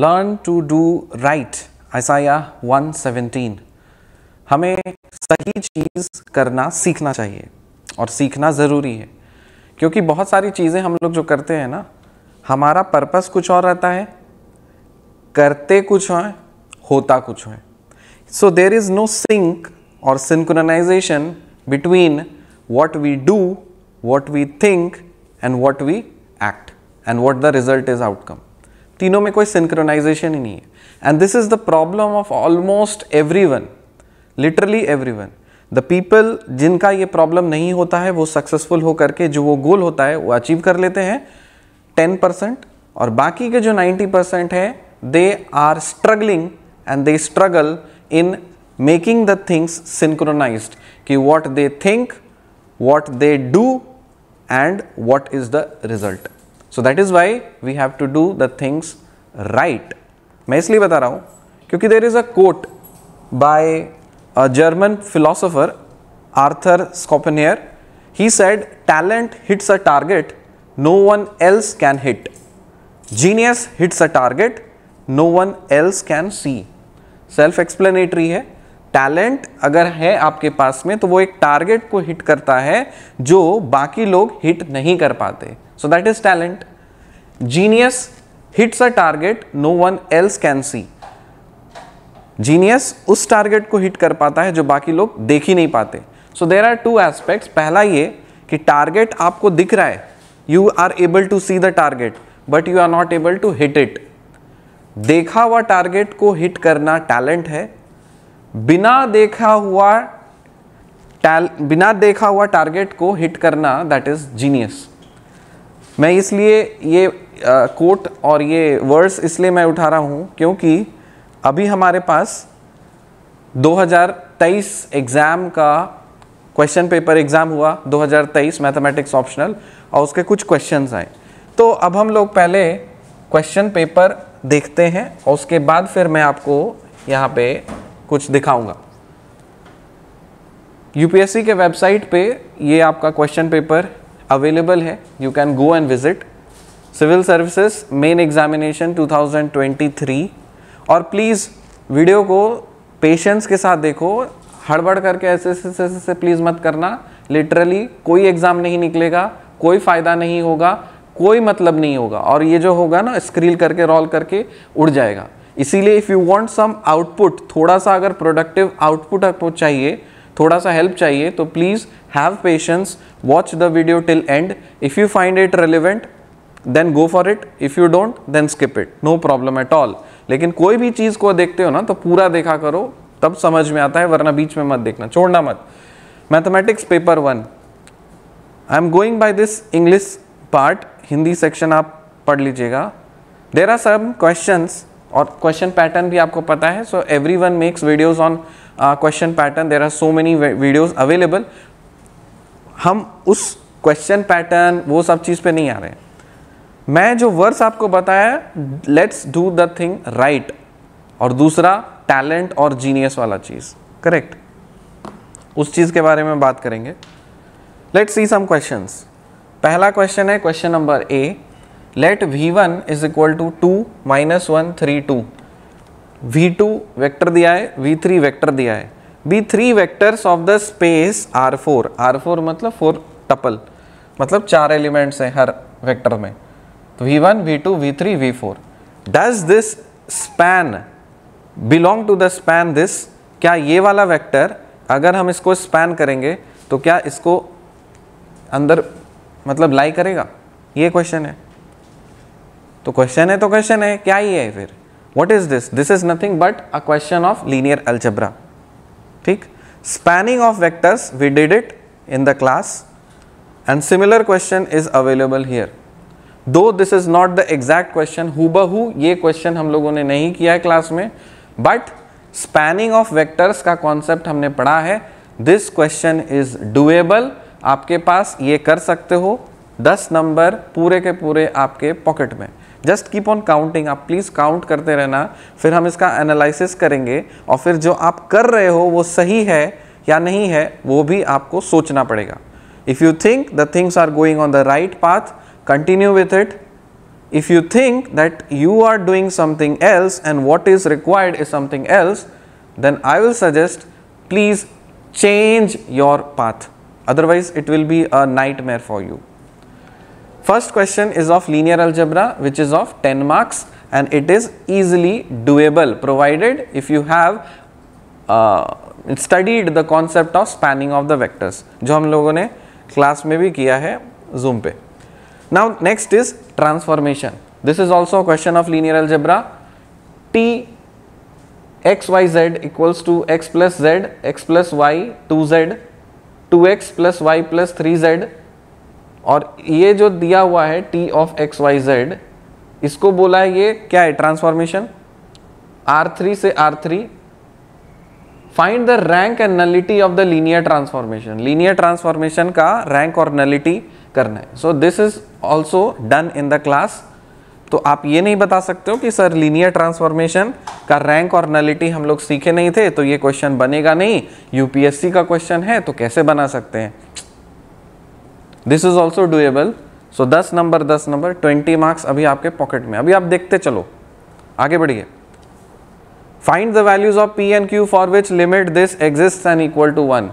Learn to do right one 117 हमें सही चीज़ करना सीखना चाहिए और सीखना ज़रूरी है क्योंकि बहुत सारी चीज़ें हम लोग जो करते हैं ना हमारा पर्पस कुछ और रहता है करते कुछ हैं होता कुछ है so there is no sync और synchronisation between what we do what we think and what we act and what the result is outcome तीनों में कोई सिंक्रोनाइजेशन ही नहीं है and this is the problem of almost everyone literally everyone the people जिनका ये problem नहीं होता है वो सक्सेसफुल होकर के जो वो गोल होता है वो अचीव कर लेते हैं टेन परसेंट और बाकी के जो नाइन्टी परसेंट है they are struggling and they struggle in making the things synchronise कि what they think what they do and what is the result so that is why we have to do the things right मैं इसलिए बता रहा हूं क्योंकि there is a quote by a German philosopher Arthur Schopenhauer he said talent hits a target no one else can hit genius hits a target no one else can see self explanatory है talent अगर है आपके पास में तो वो एक target को hit करता है जो बाकी लोग हिट नहीं कर पाते so that is talent genius hits a target no one else can see genius उस टारगेट को हिट कर पाता है जो बाकी लोग देख ही नहीं पाते so there are two aspects पहला ये कि टारगेट आपको दिख रहा है you are able to see the target but you are not able to hit it देखा हुआ टारगेट को हिट करना टैलेंट है बिना देखा हुआ बिना देखा हुआ टारगेट को हिट करना दैट इज जीनियस मैं इसलिए ये कोट और ये वर्ड्स इसलिए मैं उठा रहा हूँ क्योंकि अभी हमारे पास 2023 एग्ज़ाम का क्वेश्चन पेपर एग्ज़ाम हुआ 2023 मैथमेटिक्स ऑप्शनल और उसके कुछ क्वेश्चंस आए तो अब हम लोग पहले क्वेश्चन पेपर देखते हैं और उसके बाद फिर मैं आपको यहाँ पे कुछ दिखाऊंगा यूपीएससी के वेबसाइट पे ये आपका क्वेश्चन पेपर अवेलेबल है you can go and visit civil services main examination 2023 और प्लीज़ वीडियो को पेशेंस के साथ देखो हड़बड़ करके ऐसे ऐसे ऐसे प्लीज़ मत करना लिटरली कोई एग्ज़ाम नहीं निकलेगा कोई फ़ायदा नहीं होगा कोई मतलब नहीं होगा और ये जो होगा ना स्क्रील करके रोल करके उड़ जाएगा इसीलिए if you want some output थोड़ा सा अगर प्रोडक्टिव आउटपुट आपको चाहिए थोड़ा सा हेल्प चाहिए तो please have patience watch the video till end if you find it relevant then go for it if you don't then skip it no problem at all लेकिन कोई भी चीज़ को देखते हो ना तो पूरा देखा करो तब समझ में आता है वरना बीच में मत देखना छोड़ना मत mathematics paper one I am going by this English part Hindi section आप पढ़ लीजिएगा देर आर सम क्वेश्चन और क्वेश्चन पैटर्न भी आपको पता है so everyone makes videos on uh, question pattern there are so many videos available हम उस क्वेश्चन पैटर्न वो सब चीज़ पे नहीं आ रहे मैं जो वर्स आपको बताया let's do the thing right और दूसरा टैलेंट और जीनियस वाला चीज़ करेक्ट उस चीज़ के बारे में बात करेंगे लेट्स सी सम क्वेश्चंस पहला क्वेश्चन है question number A let v one is equal to two minus one three two v2 vector दिया है v3 वेक्टर दिया है be three vectors of the space R four R four मतलब four tuple मतलब चार elements हैं हर vector में तो v one v two v three v four does this span belong to the span this क्या ये वाला वैक्टर अगर हम इसको स्पैन करेंगे तो क्या इसको अंदर मतलब लाई करेगा ये क्वेश्चन है तो क्वेश्चन है तो क्वेश्चन है क्या ही है फिर What is this? This is nothing but a question of linear algebra. ठीक spanning of vectors we did it in the class and similar question is available here. Though this is not the exact question हु ये question हम लोगों ने नहीं किया है class में बट स्पैनिंग ऑफ वेक्टर्स का कॉन्सेप्ट हमने पढ़ा है दिस क्वेश्चन इज डुएबल आपके पास ये कर सकते हो 10 नंबर पूरे के पूरे आपके पॉकेट में जस्ट कीप ऑन काउंटिंग आप प्लीज काउंट करते रहना फिर हम इसका एनालिसिस करेंगे और फिर जो आप कर रहे हो वो सही है या नहीं है वो भी आपको सोचना पड़ेगा if you think the things are going on the right path continue with it if you think that you are doing something else and what is required is something else then I will suggest please change your path otherwise it will be a nightmare for you First question is of linear algebra which is of 10 marks and it is easily doable provided if you have uh, studied the concept of spanning of the vectors class zoom Now next is transformation. This is also a question of linear algebra. T x y z equals to x plus z, x plus y 2z, 2x plus y plus 3z और ये जो दिया हुआ है T of X Y Z इसको बोला है ये क्या है ट्रांसफॉर्मेशन आर थ्री से R three find the rank and nullity of the linear transformation linear transformation का रैंक और नलिटी करना है so this is also done in the class तो आप ये नहीं बता सकते हो कि सर लीनियर ट्रांसफॉर्मेशन का रैंक और नलिटी हम लोग सीखे नहीं थे तो ये क्वेश्चन बनेगा नहीं यूपीएससी का क्वेश्चन है तो कैसे बना सकते हैं this is also doable so दस नंबर दस नंबर ट्वेंटी मार्क्स अभी आपके पॉकेट में अभी आप देखते चलो आगे बढ़िए find the values of P and Q for which limit this exist N equal to one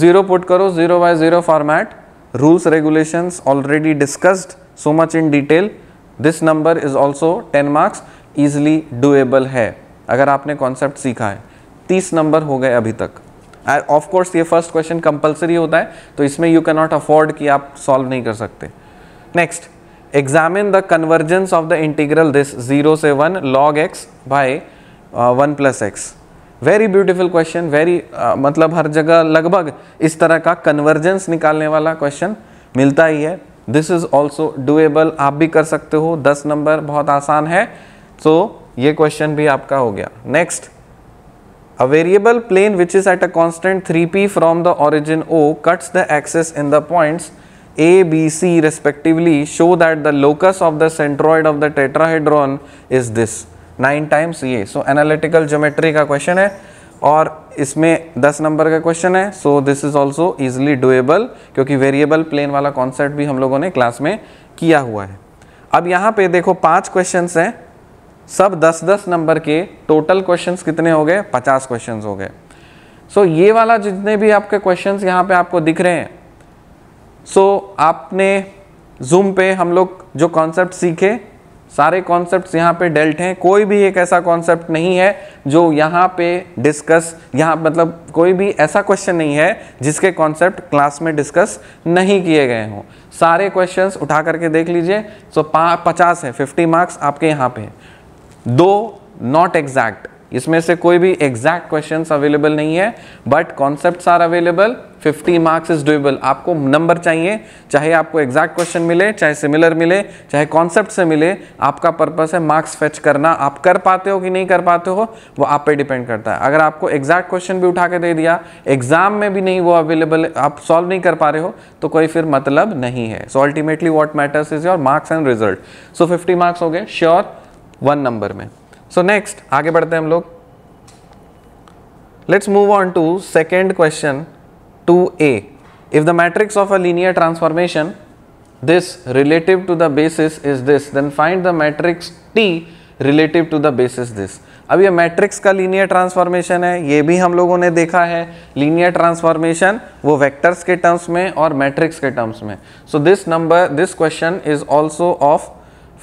zero put करो zero by zero format rules regulation already discussed so much in detail this number is also ten marks easily doable है अगर आपने concept सीखा है तीस number हो गए अभी तक ऑफ कोर्स ये फर्स्ट क्वेश्चन कंपलसरी होता है तो इसमें यू कैन नॉट अफोर्ड कि आप सॉल्व नहीं कर सकते next examine the convergence of the integral this zero से one log X by one plus X very beautiful question very मतलब हर जगह लगभग इस तरह का कन्वर्जेंस निकालने वाला क्वेश्चन मिलता ही है दिस इज ऑल्सो डूएबल आप भी कर सकते हो दस नंबर बहुत आसान है सो so, ये क्वेश्चन भी आपका हो गया next A variable plane which is at a constant 3p from the origin O cuts the axis in the points A, B, C respectively show that the locus of the centroid of the tetrahedron is this 9 times A. So, analytical geometry ka question hai और इसमें 10 number का question है so this is also easily doable क्योंकि variable plane वाला concept भी हम लोगों ने क्लास में किया हुआ है अब यहाँ पे देखो पांच क्वेश्चंस हैं सब 10-10 नंबर के टोटल क्वेश्चंस कितने हो गए 50 क्वेश्चंस हो गए सो so, ये वाला जितने भी आपके क्वेश्चंस यहाँ पे आपको दिख रहे हैं सो so, आपने जूम पे हम लोग जो कॉन्सेप्ट सीखे सारे कॉन्सेप्ट्स यहाँ पे डेल्ट हैं कोई भी एक ऐसा कॉन्सेप्ट नहीं है जो यहाँ पे डिस्कस यहाँ मतलब कोई भी ऐसा क्वेश्चन नहीं है जिसके कॉन्सेप्ट क्लास में डिस्कस नहीं किए गए हों सारे क्वेश्चंस उठा करके देख लीजिए सो पचास है फिफ्टी मार्क्स आपके यहाँ पे दो नॉट एग्जैक्ट इसमें से कोई भी एग्जैक्ट क्वेश्चन अवेलेबल नहीं है but concept are available 50 marks is doable आपको नंबर चाहिए चाहे आपको एग्जैक्ट क्वेश्चन मिले चाहे सिमिलर मिले चाहे कॉन्सेप्ट से मिले आपका पर्पस है मार्क्स फेच करना आप कर पाते हो कि नहीं कर पाते हो वो आप पे डिपेंड करता है अगर आपको एग्जैक्ट क्वेश्चन भी उठा के दे दिया एग्जाम में भी नहीं वो अवेलेबल आप सॉल्व नहीं कर पा रहे हो तो कोई फिर मतलब नहीं है so ultimately what matters is your marks and result so fifty marks हो गए श्योर sure, वन नंबर में सो so नेक्स्ट आगे बढ़ते हैं हम लोग let's move on to second question two A if the matrix of a linear transformation this relative to the basis is this then find the matrix T relative to the basis this अब ये matrix का linear transformation है ये भी हम लोगों ने देखा है लीनियर ट्रांसफॉर्मेशन वो वेक्टर्स के टर्म्स में और मैट्रिक्स के टर्म्स में so this number this question is also of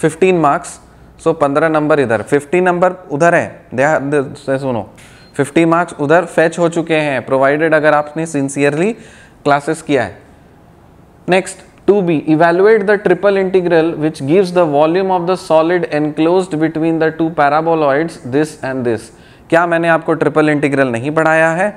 15 marks so पंद्रह नंबर इधर फिफ्टी नंबर उधर है ध्यान सुनो फिफ्टी मार्क्स उधर फेच हो चुके हैं प्रोवाइडेड अगर आपने सिंसियरली क्लासेस किया है next two B evaluate the triple integral which gives the volume of the solid enclose between the two paraboloids this and this क्या मैंने आपको ट्रिपल इंटीग्रल नहीं पढ़ाया है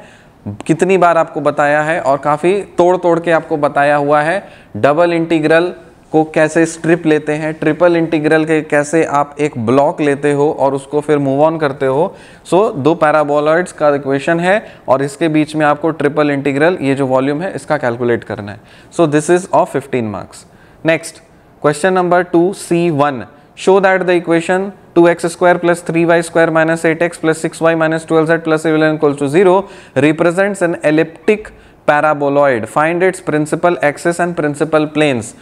कितनी बार आपको बताया है और काफ़ी तोड़ तोड़ के आपको बताया हुआ है डबल इंटीग्रल को कैसे स्ट्रिप लेते हैं ट्रिपल इंटीग्रल के कैसे आप एक ब्लॉक लेते हो और उसको फिर मूव ऑन करते हो सो so, दो पैराबोलॉइड्स का इक्वेशन है और इसके बीच में आपको ट्रिपल इंटीग्रल ये जो वॉल्यूम है इसका कैलकुलेट करना है so this is of 15 marks next question number two C one show that the equation two X square plus three Y square minus eight X plus six Y minus twelve Z plus eleven equal to zero represents an elliptic paraboloid find its principal axes and principal planes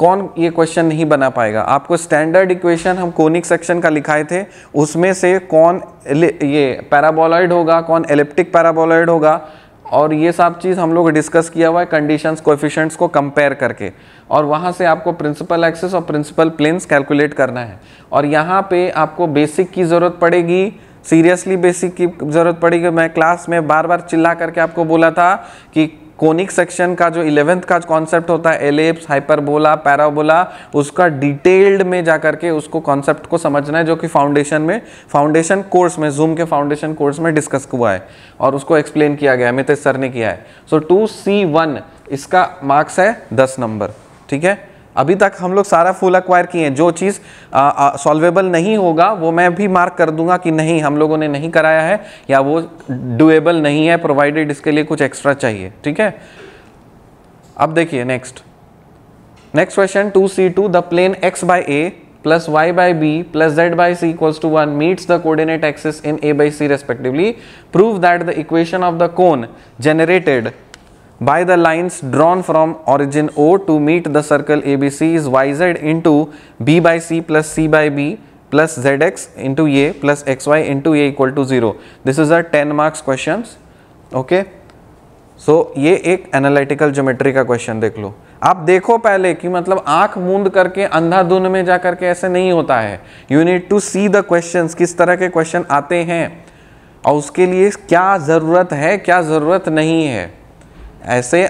कौन ये question नहीं बना पाएगा आपको standard equation हम conic section का लिखाए थे उसमें से कौन ये पैराबोलॉइड होगा कौन एलिप्टिक पैराबोलॉइड होगा और ये सब चीज़ हम लोग डिस्कस किया हुआ है कंडीशंस कोफिशंट्स को कंपेयर करके और वहाँ से आपको प्रिंसिपल एक्सेस और प्रिंसिपल प्लेन्स कैलकुलेट करना है और यहाँ पे आपको बेसिक की ज़रूरत पड़ेगी सीरियसली बेसिक की ज़रूरत पड़ेगी मैं क्लास में बार बार चिल्ला करके आपको बोला था कि कोनिक सेक्शन का जो इलेवेंथ का कॉन्सेप्ट होता है एलेप्स हाइपरबोला पैराबोला उसका डिटेल्ड में जा करके उसको कॉन्सेप्ट को समझना है जो कि फाउंडेशन में फाउंडेशन कोर्स में जूम के फाउंडेशन कोर्स में डिस्कस हुआ है और उसको एक्सप्लेन किया गया है मितेश सर ने किया है सो टू सी वन इसका मार्क्स है दस नंबर ठीक है अभी तक हम लोग सारा फूल अक्वायर किए हैं जो चीज़ सॉल्वेबल नहीं होगा वो मैं भी मार्क कर दूंगा कि नहीं हम लोगों ने नहीं कराया है या वो डुएबल नहीं है प्रोवाइडेड इसके लिए कुछ एक्स्ट्रा चाहिए ठीक है अब देखिए next next question two C two the plane X by A plus Y by B plus Z by C equals to one meets the coordinate axis in A by C respectively prove that the equation of the cone generated by the lines drawn from origin O to meet the circle ABC is YZ into B by C plus C by B plus ZX into A plus XY into A equal to 0. This is a 10 marks questions. Okay. So so, ये एक analytical geometry का question देख लो आप देखो पहले कि मतलब आंख मूंद करके अंधाधुन में जा करके ऐसे नहीं होता है you need to see the question किस तरह के क्वेश्चन आते हैं और उसके लिए क्या ज़रूरत है क्या ज़रूरत नहीं है ऐसे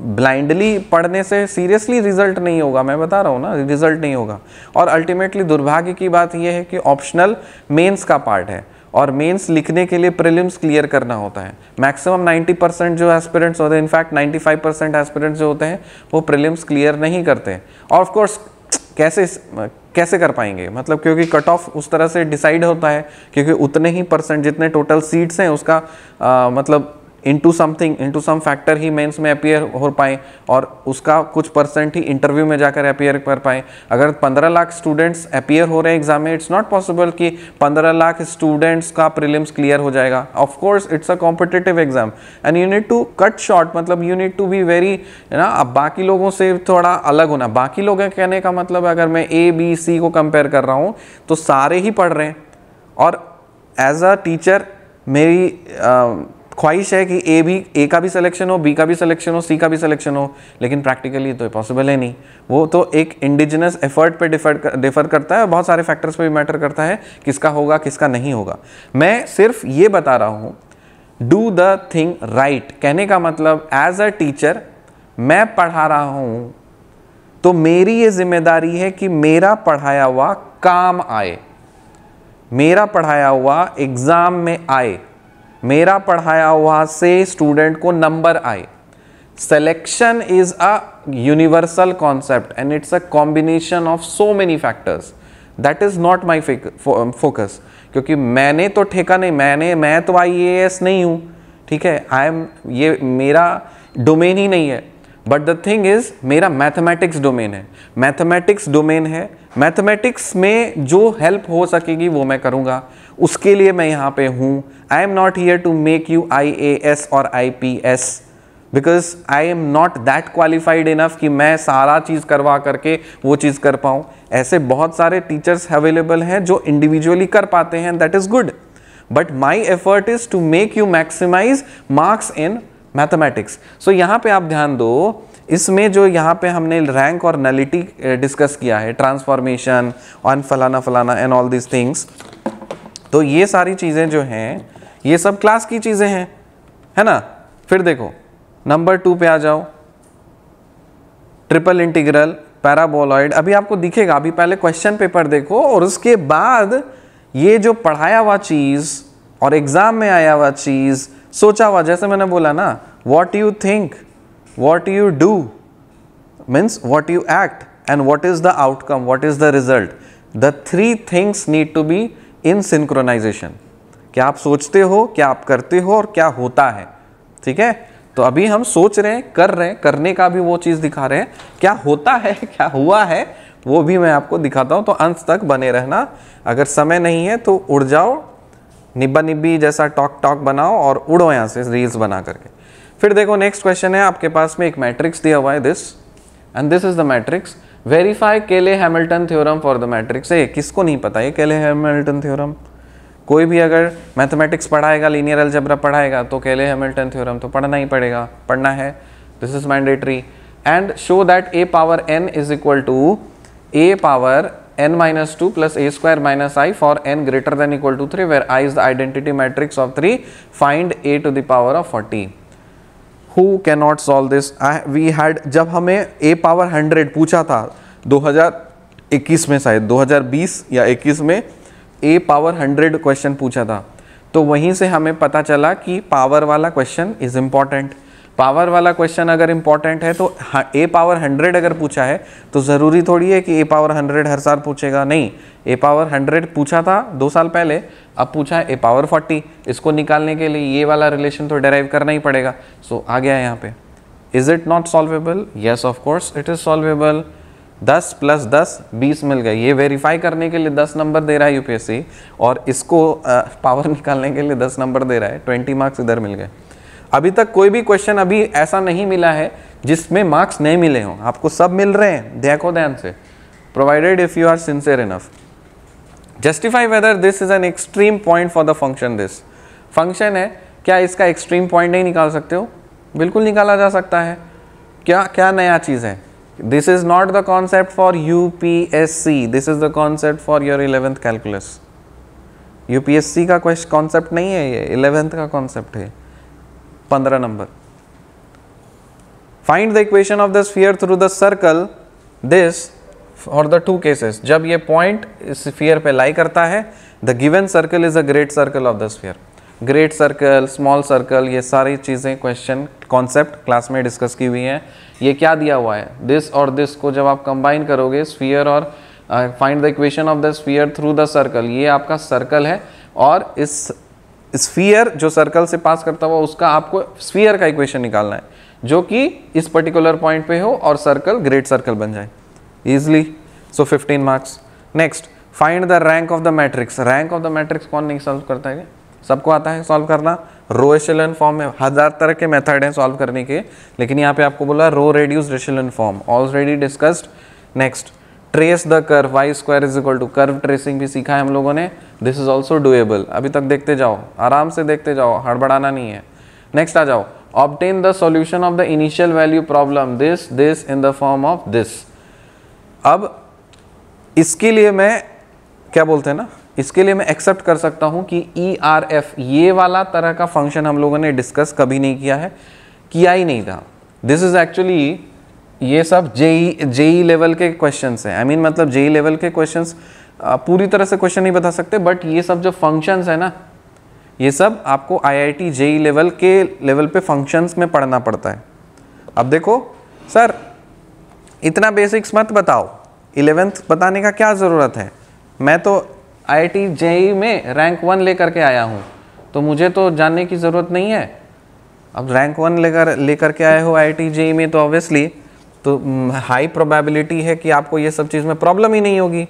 ब्लाइंडली पढ़ने से सीरियसली रिजल्ट नहीं होगा मैं बता रहा हूँ ना रिजल्ट नहीं होगा और अल्टीमेटली दुर्भाग्य की बात यह है कि ऑप्शनल मेंस का पार्ट है और मेंस लिखने के लिए प्रीलिम्स क्लियर करना होता है मैक्सिमम 90 परसेंट जो एस्पिरेंट्स होते हैं इनफैक्ट 95 परसेंट एस्पिरेंट्स जो होते हैं वो प्रीलिम्स क्लियर नहीं करते और ऑफ कोर्स कैसे कैसे कर पाएंगे मतलब क्योंकि कट ऑफ उस तरह से डिसाइड होता है क्योंकि उतने ही परसेंट जितने टोटल सीट्स हैं उसका आ, मतलब into something into some factor ही मेंस में अपियर हो पाए और उसका कुछ परसेंट ही इंटरव्यू में जाकर अपियर कर पाए अगर 15 लाख स्टूडेंट्स अपियर हो रहे हैं एग्जाम में इट्स नॉट पॉसिबल कि 15 लाख स्टूडेंट्स का प्रीलिम्स क्लियर हो जाएगा of course it's a competitive exam and you need to cut short मतलब you need to be very ना अब बाकी लोगों से थोड़ा अलग होना बाकी लोगों कहने का मतलब अगर मैं ए बी सी को कंपेयर कर रहा हूँ तो सारे ही पढ़ रहे हैं और एज अ टीचर मेरी uh, ख्वाहिश है कि ए भी ए का भी सिलेक्शन हो बी का भी सिलेक्शन हो सी का भी सिलेक्शन हो लेकिन प्रैक्टिकली तो पॉसिबल है नहीं वो तो एक इंडिजिनस एफर्ट पे डिफर डिफर करता है और बहुत सारे फैक्टर्स पे भी मैटर करता है किसका होगा किसका नहीं होगा मैं सिर्फ ये बता रहा हूँ डू द थिंग राइट कहने का मतलब एज अ टीचर मैं पढ़ा रहा हूँ तो मेरी ये जिम्मेदारी है कि मेरा पढ़ाया हुआ काम आए मेरा पढ़ाया हुआ एग्ज़ाम में आए मेरा पढ़ाया हुआ से स्टूडेंट को नंबर आए selection is a universal concept and it's a combination of so many factors that is not my focus क्योंकि मैंने तो ठेका नहीं मैंने मैं तो आई ए एस नहीं हूं ठीक है आई एम ये मेरा डोमेन ही नहीं है बट द थिंग इज़ मेरा मैथमेटिक्स डोमेन है मैथमेटिक्स डोमेन है मैथमेटिक्स में जो हेल्प हो सकेगी वो मैं करूँगा उसके लिए मैं यहाँ पे हूँ I am not here to make you I A S और I P S because I am not that qualified enough कि मैं सारा चीज़ करवा करके वो चीज़ कर पाऊँ ऐसे बहुत सारे टीचर्स अवेलेबल हैं जो इंडिविजुअली कर पाते हैं that is good but my effort is to make you maximise marks in mathematics so यहाँ पे आप ध्यान दो इसमें जो यहाँ पे हमने रैंक और नलिटी डिस्कस eh, किया है ट्रांसफॉर्मेशन ऑन फलाना फलाना एंड ऑल दीज थिंग्स तो ये सारी चीज़ें जो हैं ये सब क्लास की चीज़ें हैं है ना फिर देखो नंबर टू पे आ जाओ ट्रिपल इंटीग्रल पैराबोलॉइड अभी आपको दिखेगा अभी पहले क्वेश्चन पेपर देखो और उसके बाद ये जो पढ़ाया हुआ चीज़ और एग्ज़ाम में आया हुआ चीज़ सोचा हुआ जैसे मैंने बोला ना what you think what you do means what you act and what is the outcome what is the result the three things need to be in synchronisation क्या आप सोचते हो क्या आप करते हो और क्या होता है ठीक है तो अभी हम सोच रहे हैं कर रहे हैं करने का भी वो चीज़ दिखा रहे हैं क्या होता है क्या हुआ है वो भी मैं आपको दिखाता हूं तो अंत तक बने रहना अगर समय नहीं है तो उड़ जाओ निब्बा निब्बी जैसा टॉक टॉक बनाओ और उड़ो यहाँ से रील्स बना करके फिर देखो नेक्स्ट क्वेश्चन है आपके पास में एक मैट्रिक्स दिया हुआ है this and this is the matrix verify Cayley Hamilton theorem for the matrix है किसको नहीं पता ये केले हैमिल्टन थ्योरम कोई भी अगर मैथमेटिक्स पढ़ाएगा लीनियर अलजबरा पढ़ाएगा तो केले हैमिल्टन थ्योरम तो पढ़ना ही पड़ेगा पढ़ना है this is mandatory and show that A power N is equal to A power n minus 2 plus a square minus i for n greater than equal to 3 where i is the identity matrix of 3 find a to the power of 40 who cannot solve this I, we had जब हमें a power 100 पूछा था 2021 में शायद 2020 या 21 में a power 100 question पूछा था तो वहीं से हमें पता चला कि power वाला question is important पावर वाला क्वेश्चन अगर इंपॉर्टेंट है तो ए पावर हंड्रेड अगर पूछा है तो ज़रूरी थोड़ी है कि ए पावर हंड्रेड हर साल पूछेगा नहीं ए पावर हंड्रेड पूछा था दो साल पहले अब पूछा है ए पावर फोर्टी इसको निकालने के लिए ये वाला रिलेशन तो डेराइव करना ही पड़ेगा सो so, आ गया है यहाँ पे is it not solvable yes of course it is solvable दस प्लस दस बीस मिल गए ये वेरीफाई करने के लिए दस नंबर दे रहा है यूपीएससी और इसको पावर निकालने के लिए दस नंबर दे रहा है ट्वेंटी मार्क्स इधर मिल गए अभी तक कोई भी क्वेश्चन अभी ऐसा नहीं मिला है जिसमें मार्क्स नहीं मिले हों आपको सब मिल रहे हैं देखो ध्यान से provided if you are sincere enough justify whether this is an extreme point for the function this function है क्या इसका एक्सट्रीम पॉइंट नहीं निकाल सकते हो बिल्कुल निकाला जा सकता है क्या क्या नया चीज़ है this is not the concept for U P S C this is the concept for your eleventh calculus U P S C का कॉन्सेप्ट नहीं है ये इलेवेंथ का कॉन्सेप्ट है पंद्रह number find the equation of the sphere through the circle this और the two cases जब ये पॉइंट इस स्फीयर पे लाई करता है the given circle is a great circle of the sphere great circle small circle ये सारी चीज़ें क्वेश्चन कॉन्सेप्ट क्लास में डिस्कस की हुई हैं ये क्या दिया हुआ है दिस और दिस को जब आप कंबाइन करोगे स्फीयर और find the equation of the sphere through the circle ये आपका सर्कल है और इस स्फीयर जो सर्कल से पास करता हुआ उसका आपको स्फीयर का इक्वेशन निकालना है जो कि इस पर्टिकुलर पॉइंट पे हो और सर्कल ग्रेट सर्कल बन जाए easily so 15 marks next find the rank of the matrix rank of the matrix कौन नहीं सॉल्व करता है सबको आता है सॉल्व करना रो एशलन फॉर्म में हज़ार तरह के मेथड हैं सॉल्व करने के लेकिन यहाँ पे आपको बोला row reduce echelon form already discussed next trace the curve Y square is equal to curve tracing भी सीखा है हम लोगों ने दिस इज ऑल्सो डुएबल अभी तक देखते जाओ आराम से देखते जाओ हड़बड़ाना नहीं है नेक्स्ट आ जाओ obtain the solution of the initial value problem this this in the form of this अब इसके लिए मैं क्या बोलते हैं ना इसके लिए मैं एक्सेप्ट कर सकता हूँ कि ई आर एफ ये वाला तरह का फंक्शन हम लोगों ने डिस्कस कभी नहीं किया है किया ही नहीं था दिस इज एक्चुअली ये सब जेई जेई लेवल के क्वेश्चन हैं आई मीन मतलब जेई लेवल के क्वेश्चन पूरी तरह से क्वेश्चन नहीं बता सकते बट ये सब जो फंक्शंस है ना ये सब आपको आईआईटी जेई लेवल के लेवल पे फंक्शंस में पढ़ना पड़ता है अब देखो सर इतना बेसिक्स मत बताओ इलेवेंथ बताने का क्या ज़रूरत है मैं तो आईआईटी ई में रैंक वन लेकर के आया हूँ तो मुझे तो जानने की ज़रूरत नहीं है अब रैंक वन लेकर लेकर के आए हो आई आई जेई में तो ऑब्वियसली तो हाई प्रोबेबिलिटी है कि आपको ये सब चीज़ में प्रॉब्लम ही नहीं होगी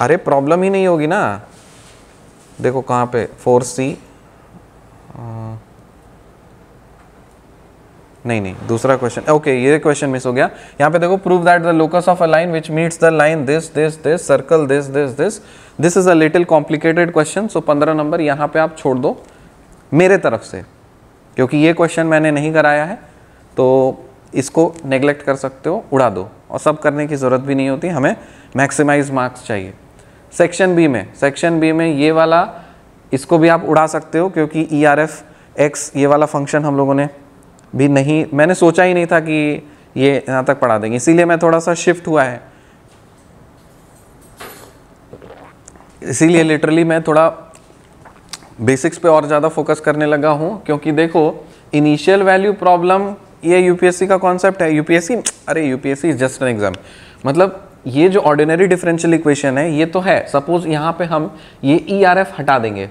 अरे प्रॉब्लम ही नहीं होगी ना देखो कहां पे फोर सी नहीं नहीं दूसरा क्वेश्चन ओके ये क्वेश्चन मिस हो गया यहाँ पे देखो prove that the locus of a line which meets the line this this this circle this this this this is a little complicated question so पंद्रह नंबर यहाँ पे आप छोड़ दो मेरे तरफ से क्योंकि ये क्वेश्चन मैंने नहीं कराया है तो इसको नेग्लेक्ट कर सकते हो उड़ा दो और सब करने की ज़रूरत भी नहीं होती हमें मैक्सिमाइज मार्क्स चाहिए सेक्शन बी में सेक्शन बी में ये वाला इसको भी आप उड़ा सकते हो क्योंकि ई आर एफ एक्स ये वाला फंक्शन हम लोगों ने भी नहीं मैंने सोचा ही नहीं था कि ये यहाँ तक पढ़ा देंगे इसीलिए मैं थोड़ा सा शिफ्ट हुआ है इसीलिए लिटरली मैं थोड़ा बेसिक्स पे और ज़्यादा फोकस करने लगा हूँ क्योंकि देखो इनिशियल वैल्यू प्रॉब्लम ये यूपीएससी का कॉन्सेप्ट है यूपीएससी अरे UPSC is just an exam मतलब ये जो ऑर्डिनरी डिफरेंशियल इक्वेशन है ये तो है सपोज यहाँ पे हम ये ई आर एफ हटा देंगे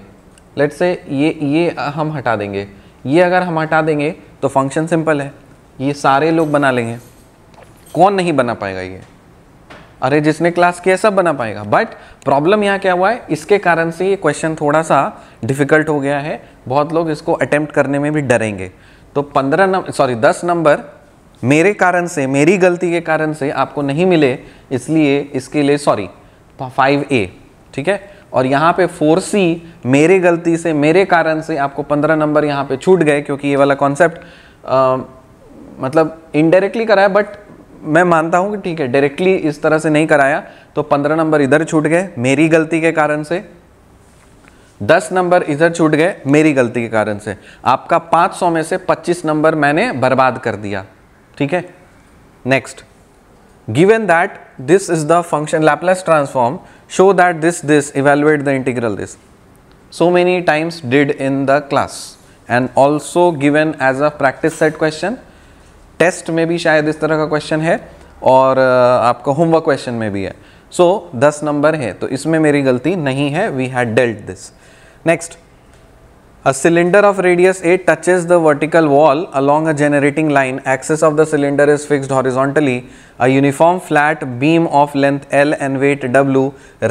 लेट से ये ये हम हटा देंगे ये अगर हम हटा देंगे तो फंक्शन सिंपल है ये सारे लोग बना लेंगे कौन नहीं बना पाएगा ये अरे जिसने क्लास किया सब बना पाएगा बट प्रॉब्लम यहाँ क्या हुआ है इसके कारण से ये क्वेश्चन थोड़ा सा डिफिकल्ट हो गया है बहुत लोग इसको अटेम्प्ट करने में भी डरेंगे तो पंद्रह नंबर सॉरी दस नंबर मेरे कारण से मेरी गलती के कारण से आपको नहीं मिले इसलिए इसके लिए सॉरी फाइव ए ठीक है और यहाँ पे फोर सी मेरे गलती से मेरे कारण से आपको पंद्रह नंबर यहाँ पे छूट गए क्योंकि ये वाला कॉन्सेप्ट मतलब इनडायरेक्टली कराया बट मैं मानता हूँ कि ठीक है डायरेक्टली इस तरह से नहीं कराया तो पंद्रह नंबर इधर छूट गए मेरी गलती के कारण से दस नंबर इधर छूट गए मेरी गलती के कारण से आपका पांच सौ में से पच्चीस नंबर मैंने बर्बाद कर दिया ठीक है next given that this is the function Laplace transform show that this this evaluate the integral this so many times did in the class and also given as a practice set question test में भी शायद इस तरह का question है और uh, आपका homework question में भी है सो so, दस नंबर है तो इसमें मेरी गलती नहीं है we had dealt this Next, a cylinder of radius A touches the vertical wall along a generating line. Axis of the cylinder is fixed horizontally. A uniform flat beam of length L and weight W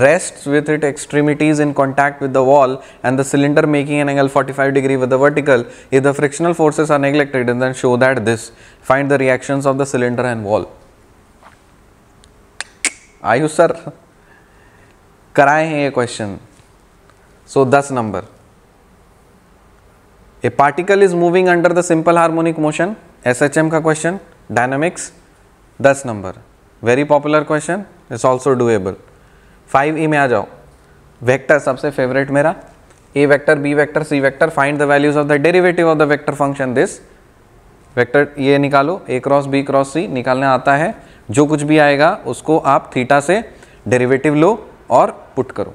rests with its extremities in contact with the wall and the cylinder making an angle 45 degree with the vertical. If the frictional forces are neglected then show that this. Find the reactions of the cylinder and wall. Are you sir? कराए हैं question. So दस number a particle is moving under the simple harmonic motion S H M का question dynamics दस number very popular question it's also doable five E में आ जाओ vector सबसे favourite मेरा A vector B vector C vector find the values of the derivative of the vector function this vector ये निकालो A cross B cross C निकालना आता है जो कुछ भी आएगा उसको आप थीटा से डेरिवेटिव लो और पुट करो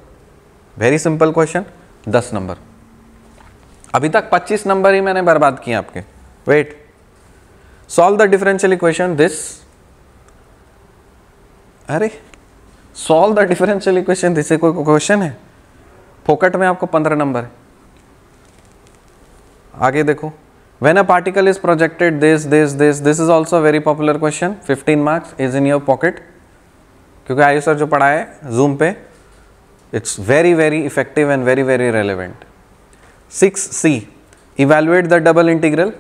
वेरी सिंपल क्वेश्चन दस नंबर अभी तक पच्चीस नंबर ही मैंने बर्बाद किए आपके wait solve the differential equation this अरे solve the differential equation this कोई क्वेश्चन है फोकट में आपको पंद्रह नंबर है आगे देखो when a particle is projected this this this this is also very popular question fifteen marks is in your pocket क्योंकि आयु सर जो पढ़ाए जूम पे It's very, very effective and very, very relevant. 6c, evaluate the double integral.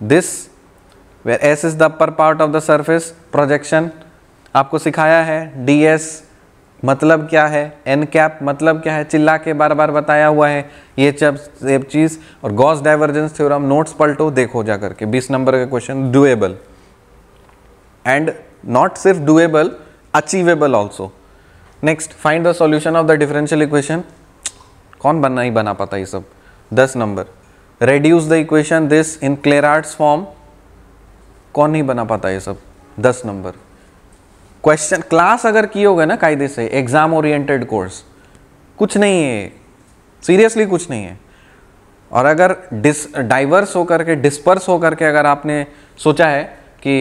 This, where s is the upper part of the surface, projection, आपको सिखाया है ds मतलब क्या है एन कैप मतलब क्या है चिल्ला के बार बार बताया हुआ है ये चब ये चीज़ और गॉस डाइवर्जेंस थ्योरम नोट्स पलटो देखो जा करके 20 नंबर का क्वेश्चन डुएबल एंड नॉट सिर्फ doable achievable also next find the solution of the differential equation कौन बनना ही बना पाता ये सब दस number reduce the equation this in Clairaut's form कौन नहीं बना पाता ये सब दस नंबर क्वेश्चन क्लास अगर किए होगा ना कायदे से एग्जाम ओरिएंटेड कोर्स कुछ नहीं है सीरियसली कुछ नहीं है और अगर डिस डाइवर्स होकर के डिस्पर्स होकर के अगर आपने सोचा है कि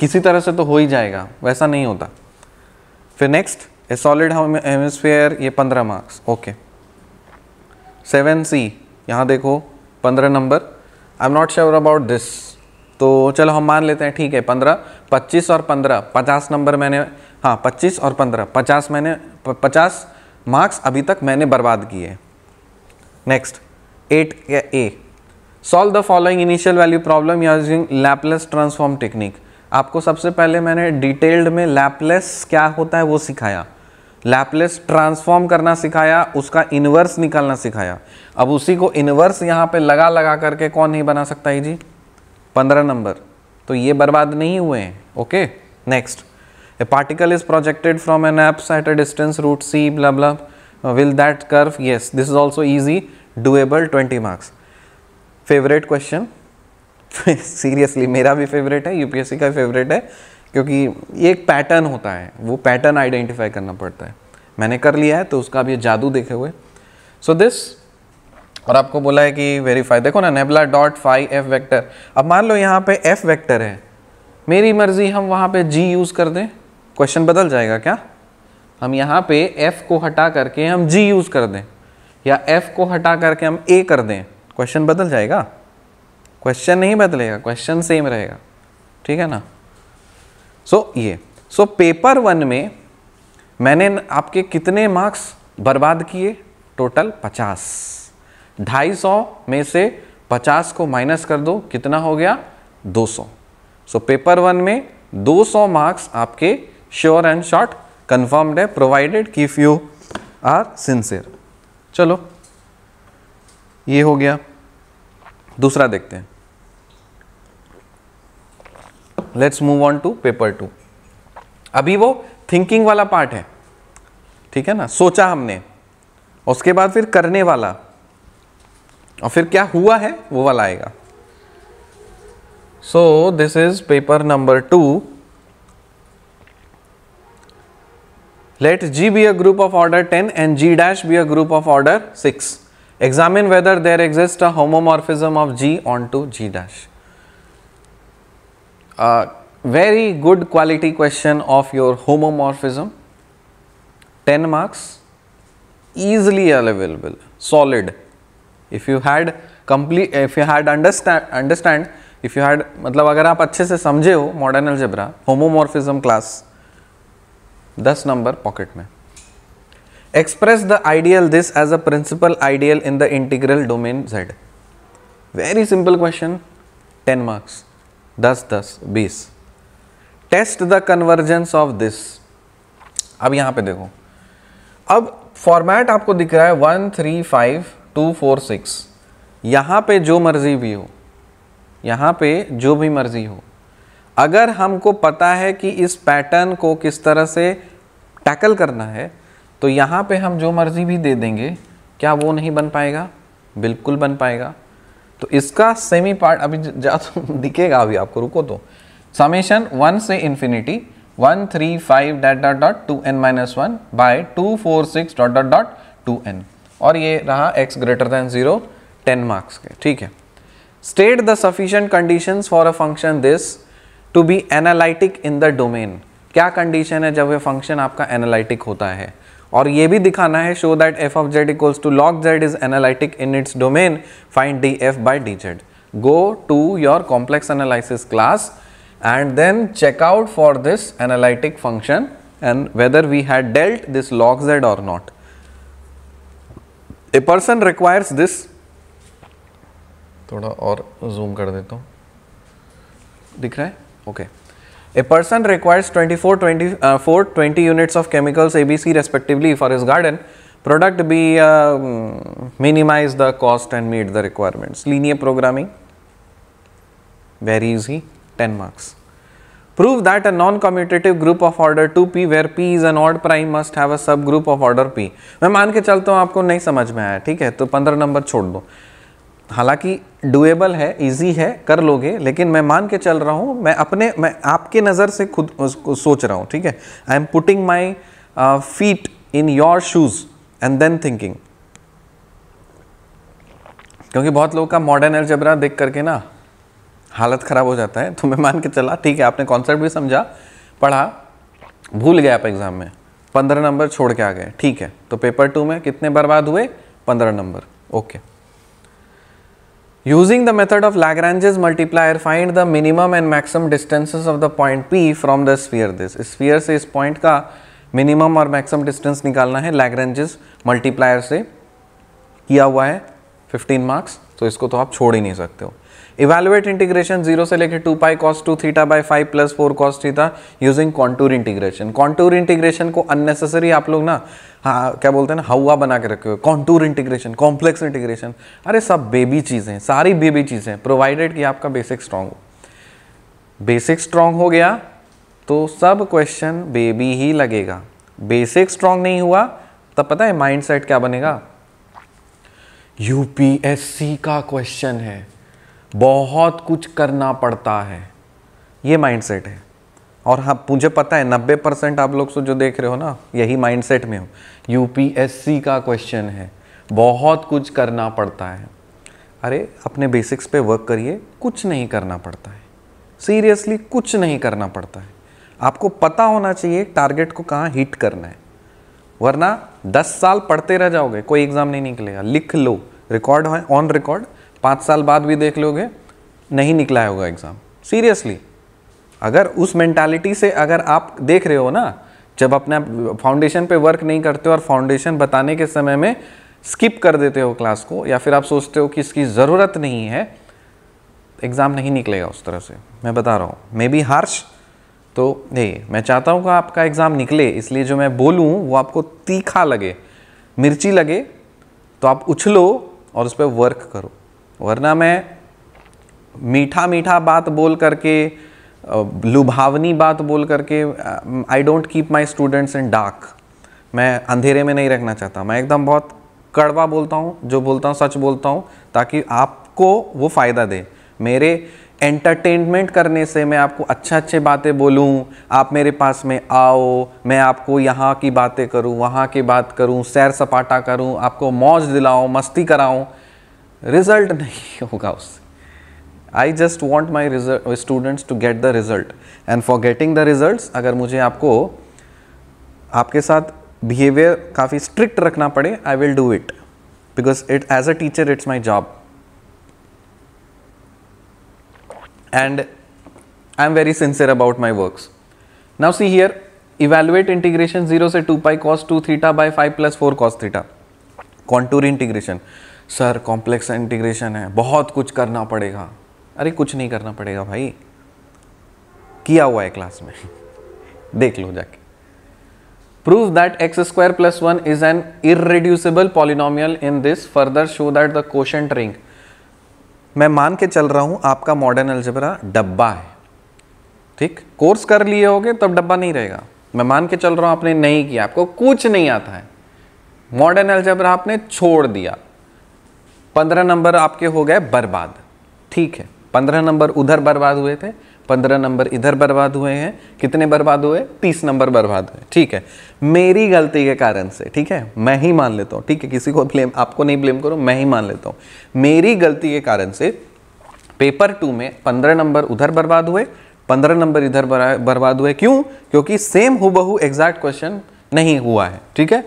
किसी तरह से तो हो ही जाएगा वैसा नहीं होता फिर नेक्स्ट ए सॉलिड हेमिस्फेयर ये पंद्रह मार्क्स ओके सेवन सी यहाँ देखो पंद्रह number I am not sure about this तो चलो हम मान लेते हैं ठीक है पंद्रह पच्चीस और पंद्रह पचास नंबर मैंने हाँ पच्चीस और पंद्रह पचास मैंने पचास मार्क्स अभी तक मैंने बर्बाद किए next eight A solve the following initial value problem using Laplace transform technique आपको सबसे पहले मैंने डिटेल्ड में लैपलेस क्या होता है वो सिखाया लैपलेस ट्रांसफॉर्म करना सिखाया उसका इन्वर्स निकालना सिखाया अब उसी को इन्वर्स यहाँ पे लगा लगा करके कौन नहीं बना सकता है जी पंद्रह नंबर तो ये बर्बाद नहीं हुए हैं okay next a particle is projected from an apse at a distance root C ब्लब will that that curve yes this is also easy doable 20 marks favorite seriously मेरा भी फेवरेट है यूपीएससी का फेवरेट है क्योंकि ये एक पैटर्न होता है वो पैटर्न आइडेंटिफाई करना पड़ता है मैंने कर लिया है तो उसका अभी जादू देखे हुए सो दिस और आपको बोला है कि वेरीफाई देखो ना nabla dot phi F vector अब मान लो यहाँ पे एफ वैक्टर है मेरी मर्जी हम वहाँ पे जी यूज़ कर दें क्वेश्चन बदल जाएगा क्या हम यहाँ पे एफ को हटा करके हम जी यूज़ कर दें या एफ को हटा करके हम ए कर दें क्वेश्चन बदल जाएगा क्वेश्चन नहीं बदलेगा क्वेश्चन सेम रहेगा ठीक है ना सो so, ये सो so, पेपर वन में मैंने आपके कितने मार्क्स बर्बाद किए टोटल पचास ढाई सौ में से पचास को माइनस कर दो कितना हो गया दो सौ सो पेपर वन में दो सौ मार्क्स आपके श्योर एंड शॉर्ट कन्फर्म्ड है प्रोवाइडेड कि यू आर सिंसियर चलो ये हो गया दूसरा देखते हैं let's move on to paper two अभी वो थिंकिंग वाला पार्ट है ठीक है ना सोचा हमने उसके बाद फिर करने वाला और फिर क्या हुआ है वो वाला आएगा so this is paper number two let G be a group of order ten and G dash be a group of order six examine whether there exist a homomorphism of G onto G dash very good quality question of your homomorphism 10 marks easily available solid if you had complete if you had understand understand if you had मतलब अगर आप अच्छे से समझे हो modern algebra homomorphism class. 10 number pocket में express the ideal this as a principal ideal in the integral domain z very simple question 10 marks दस दस बीस test the convergence of this अब यहाँ पे देखो अब फॉर्मेट आपको दिख रहा है one three five two four six यहाँ पे जो मर्जी भी हो यहाँ पे जो भी मर्जी हो अगर हमको पता है कि इस पैटर्न को किस तरह से टैकल करना है तो यहाँ पे हम जो मर्जी भी दे देंगे क्या वो नहीं बन पाएगा बिल्कुल बन पाएगा तो इसका सेमी पार्ट अभी जा तो दिखेगा अभी आपको रुको तो समेशन वन से infinity one three five dot dot dot two N minus one by two four six dot dot dot two N और ये रहा X greater than zero ten marks के ठीक है state the sufficient condition for a function this to be analytic in the domain क्या condition है जब ये फंक्शन आपका एनालिटिक होता है और ये भी दिखाना है show that F of Z equals to log Z is analytic in its domain find D F by D Z go to your complex analysis class and then check out for this analytic function and whether we had dealt this log Z or not a person requires this थोड़ा और zoom कर देता हूं दिख रहा है okay okay. A person requires 24, 20, uh, 4, 20 units of chemicals ABC respectively for his garden. Product B uh, minimize the cost and meet the requirements. Linear programming, very easy, 10 marks. Prove that a non-commutative group of order 2p where p is an odd prime must have a subgroup of order p. मैं मान के चलता हूँ आपको नहीं समझ में आया ठीक है तो 15 नंबर छोड़ दो हालांकि डुएबल है इजी है कर लोगे लेकिन मैं मान के चल रहा हूँ मैं अपने मैं आपके नज़र से खुद उसको सोच रहा हूँ ठीक है I am putting my feet in your shoes and then thinking क्योंकि बहुत लोगों का मॉडर्न एल्जबरा देख करके ना हालत ख़राब हो जाता है तो मैं मान के चला ठीक है आपने कॉन्सेप्ट भी समझा पढ़ा भूल गया आप एग्ज़ाम में पंद्रह नंबर छोड़ के आ गए ठीक है तो पेपर टू में कितने बर्बाद हुए पंद्रह number okay Using the method of Lagrange's multiplier find the minimum and maximum distances of the point P from the sphere this sphere से इस point का minimum और maximum distance निकालना है Lagrange's multiplier से किया हुआ है 15 marks तो इसको तो आप छोड़ ही नहीं सकते हो इवेलुएट इंटीग्रेशन जीरो से लेकर two pi cos two theta by five plus four cos theta using contour integration contour integration को अननेसेसरी आप लोग ना हाँ क्या बोलते हैं ना हवा बना के रखे हुए कॉन्टूर इंटीग्रेशन कॉम्प्लेक्स इंटीग्रेशन अरे सब बेबी चीज़ें सारी बेबी चीज़ें प्रोवाइडेड कि आपका बेसिक स्ट्रांग हो बेसिक स्ट्रांग हो गया तो सब क्वेश्चन बेबी ही लगेगा बेसिक स्ट्रांग नहीं हुआ तब पता है माइंड सेट क्या बनेगा यूपीएससी का क्वेश्चन है बहुत कुछ करना पड़ता है ये माइंडसेट है और हाँ मुझे पता है नब्बे परसेंट आप लोग से जो देख रहे हो ना यही माइंडसेट में हो यूपीएससी का क्वेश्चन है बहुत कुछ करना पड़ता है अरे अपने बेसिक्स पे वर्क करिए कुछ नहीं करना पड़ता है सीरियसली कुछ नहीं करना पड़ता है आपको पता होना चाहिए टारगेट को कहाँ हिट करना है वरना दस साल पढ़ते रह जाओगे कोई एग्ज़ाम नहीं निकलेगा लिख लो रिकॉर्ड है ऑन रिकॉर्ड पाँच साल बाद भी देख लोगे नहीं निकला होगा एग्ज़ाम सीरियसली अगर उस मेंटालिटी से अगर आप देख रहे हो ना जब अपने फाउंडेशन पे वर्क नहीं करते हो और फाउंडेशन बताने के समय में स्किप कर देते हो क्लास को या फिर आप सोचते हो कि इसकी ज़रूरत नहीं है एग्ज़ाम नहीं निकलेगा उस तरह से मैं बता रहा हूँ मे बी हार्श तो नहीं मैं चाहता हूँ कि आपका एग्ज़ाम निकले इसलिए जो मैं बोलूँ वो आपको तीखा लगे मिर्ची लगे तो आप उछलो और उस पर वर्क करो वरना मैं मीठा मीठा बात बोल करके लुभावनी बात बोल करके I don't keep my students in dark मैं अंधेरे में नहीं रखना चाहता मैं एकदम बहुत कड़वा बोलता हूँ जो बोलता हूँ सच बोलता हूँ ताकि आपको वो फ़ायदा दे मेरे एंटरटेनमेंट करने से मैं आपको अच्छे अच्छे बातें बोलूं आप मेरे पास में आओ मैं आपको यहाँ की बातें करूं वहाँ की बात करूं सैर सपाटा करूं आपको मौज दिलाऊं मस्ती कराऊं रिजल्ट नहीं होगा उससे I just want my result students to get the result and for getting the result अगर मुझे आपको आपके साथ बिहेवियर काफ़ी स्ट्रिक्ट रखना पड़े I will do it because it as a teacher it's my job and I am very sincere about my works now see here evaluate integration zero से two pi cos two theta by five plus four cos theta contour integration sir complex integration है बहुत कुछ करना पड़ेगा अरे कुछ नहीं करना पड़ेगा भाई किया हुआ है क्लास में देख लो जाके prove that X square plus one is an irreducible polynomial in this further show that the quotient ring मैं मान के चल रहा हूं आपका मॉडर्न अल्जबरा डब्बा है ठीक कोर्स कर लिए होगे तब डब्बा नहीं रहेगा मैं मान के चल रहा हूं आपने नहीं किया आपको कुछ नहीं आता है मॉडर्न अल्जबरा आपने छोड़ दिया पंद्रह नंबर आपके हो गए बर्बाद ठीक है पंद्रह नंबर उधर बर्बाद हुए थे पंद्रह नंबर इधर बर्बाद हुए हैं कितने बर्बाद हुए तीस नंबर बर्बाद हुए ठीक है मेरी गलती के कारण से ठीक है मैं ही मान लेता हूँ ठीक है किसी को ब्लेम आपको नहीं ब्लेम करो मैं ही मान लेता हूँ मेरी गलती के कारण से पेपर टू में पंद्रह नंबर उधर बर्बाद हुए पंद्रह नंबर इधर बर्बाद हुए क्यों क्योंकि सेम बहु एग्जैक्ट क्वेश्चन नहीं हुआ है ठीक है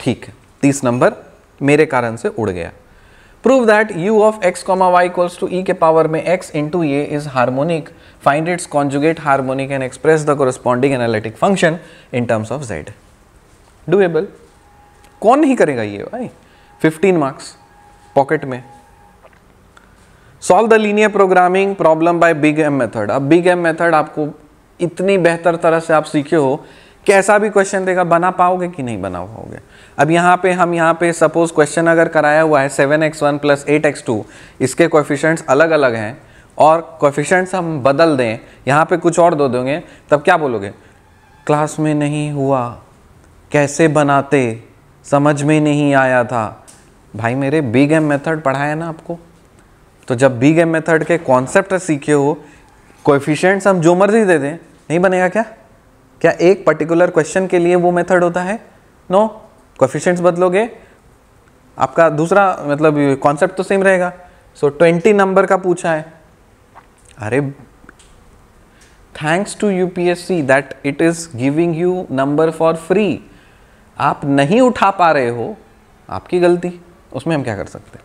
ठीक है तीस नंबर मेरे कारण से उड़ गया Prove that u of x comma y equals to e के power में x into a is harmonic. Find its conjugate harmonic and express the corresponding analytic function in terms of z. Doable. कौन नहीं करेगा ये भाई 15 marks pocket में solve the linear programming problem by big M method अब big M method आपको इतनी बेहतर तरह से आप सीखे हो कैसा भी क्वेश्चन देगा बना पाओगे कि नहीं बना पाओगे अब यहाँ पे हम यहाँ पे सपोज क्वेश्चन अगर कराया हुआ है seven X one plus eight X two इसके कोफिशेंट्स अलग अलग हैं और कोफिशेंट्स हम बदल दें यहाँ पे कुछ और दो देंगे तब क्या बोलोगे क्लास में नहीं हुआ कैसे बनाते समझ में नहीं आया था भाई मेरे बी गेम मेथड पढ़ाया ना आपको तो जब बी गेम मेथड के कॉन्सेप्ट सीखे हो कोफिशेंट्स हम जो मर्जी दे दें नहीं बनेगा क्या क्या एक पर्टिकुलर क्वेश्चन के लिए वो मेथड होता है नो no. कोफिशेंट्स बदलोगे आपका दूसरा मतलब कॉन्सेप्ट तो सेम रहेगा सो ट्वेंटी नंबर का पूछा है अरे thanks to U P S C that it is giving you number for free आप नहीं उठा पा रहे हो आपकी गलती उसमें हम क्या कर सकते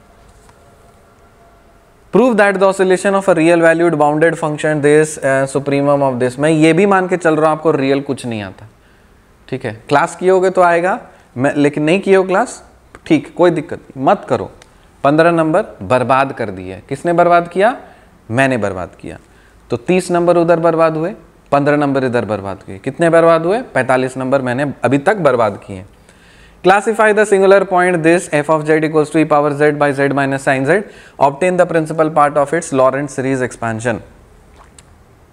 prove that the oscillation of a real valued bounded function this supremum of this मैं ये भी मान के चल रहा हूँ आपको रियल कुछ नहीं आता ठीक है क्लास किए होगे तो आएगा मैं लेकिन नहीं किए हो क्लास ठीक कोई दिक्कत नहीं मत करो पंद्रह नंबर बर्बाद कर दिए किसने बर्बाद किया मैंने बर्बाद किया तो तीस नंबर उधर बर्बाद हुए पंद्रह नंबर इधर बर्बाद किए कितने बर्बाद हुए पैंतालीस नंबर मैंने अभी तक बर्बाद किए classify the singular point this F of Z equals to power Z by Z minus sine Z obtain the principal part of its Laurent series expansion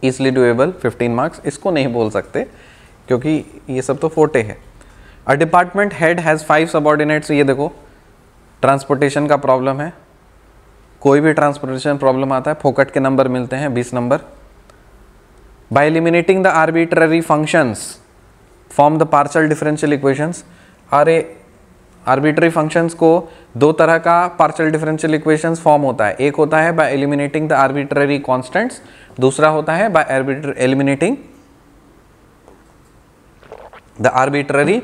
easily doable fifteen marks इसको नहीं बोल सकते क्योंकि ये सब तो फोटे है a department head has five subordinates ये देखो ट्रांसपोर्टेशन का प्रॉब्लम है कोई भी ट्रांसपोर्टेशन प्रॉब्लम आता है फोकट के नंबर मिलते हैं बीस number by eliminating the arbitrary functions form the partial differential equations अरे आर्बिट्री फंक्शंस को दो तरह का पार्शल डिफरेंशियल इक्वेशंस फॉर्म होता है एक होता है by eliminating the arbitrary constants दूसरा होता है by eliminating the arbitrary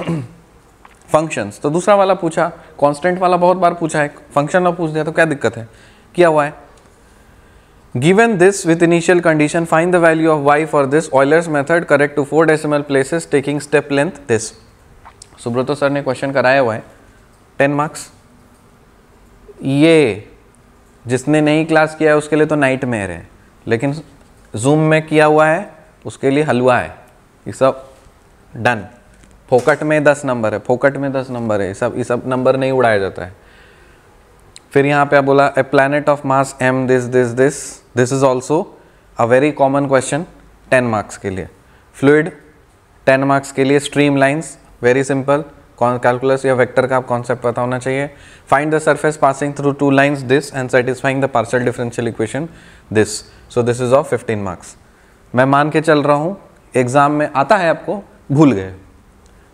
functions तो दूसरा वाला पूछा कांस्टेंट वाला बहुत बार पूछा है फंक्शन ना पूछ दिया तो क्या दिक्कत है किया हुआ है given this with initial condition find the value of Y for this Euler's method correct to four decimal places taking step length this Subrata sir ने क्वेश्चन कराया हुआ है टेन मार्क्स ये जिसने नई क्लास किया है उसके लिए तो नाइट मेयर है लेकिन जूम में किया हुआ है उसके लिए हलवा है ये सब डन फोकट में दस नंबर है फोकट में दस नंबर है सब ये सब नंबर नहीं उड़ाया जाता है फिर यहाँ पे बोला a planet of mass M this this this this is also a very common question ten marks के लिए फ्लूड टेन मार्क्स के लिए stream lines very simple calculus या वेक्टर का आप कॉन्सेप्ट पता होना चाहिए find the surface passing through two lines this and satisfying the partial differential equation this so this is of fifteen marks मैं मान के चल रहा हूँ एग्जाम में आता है आपको भूल गए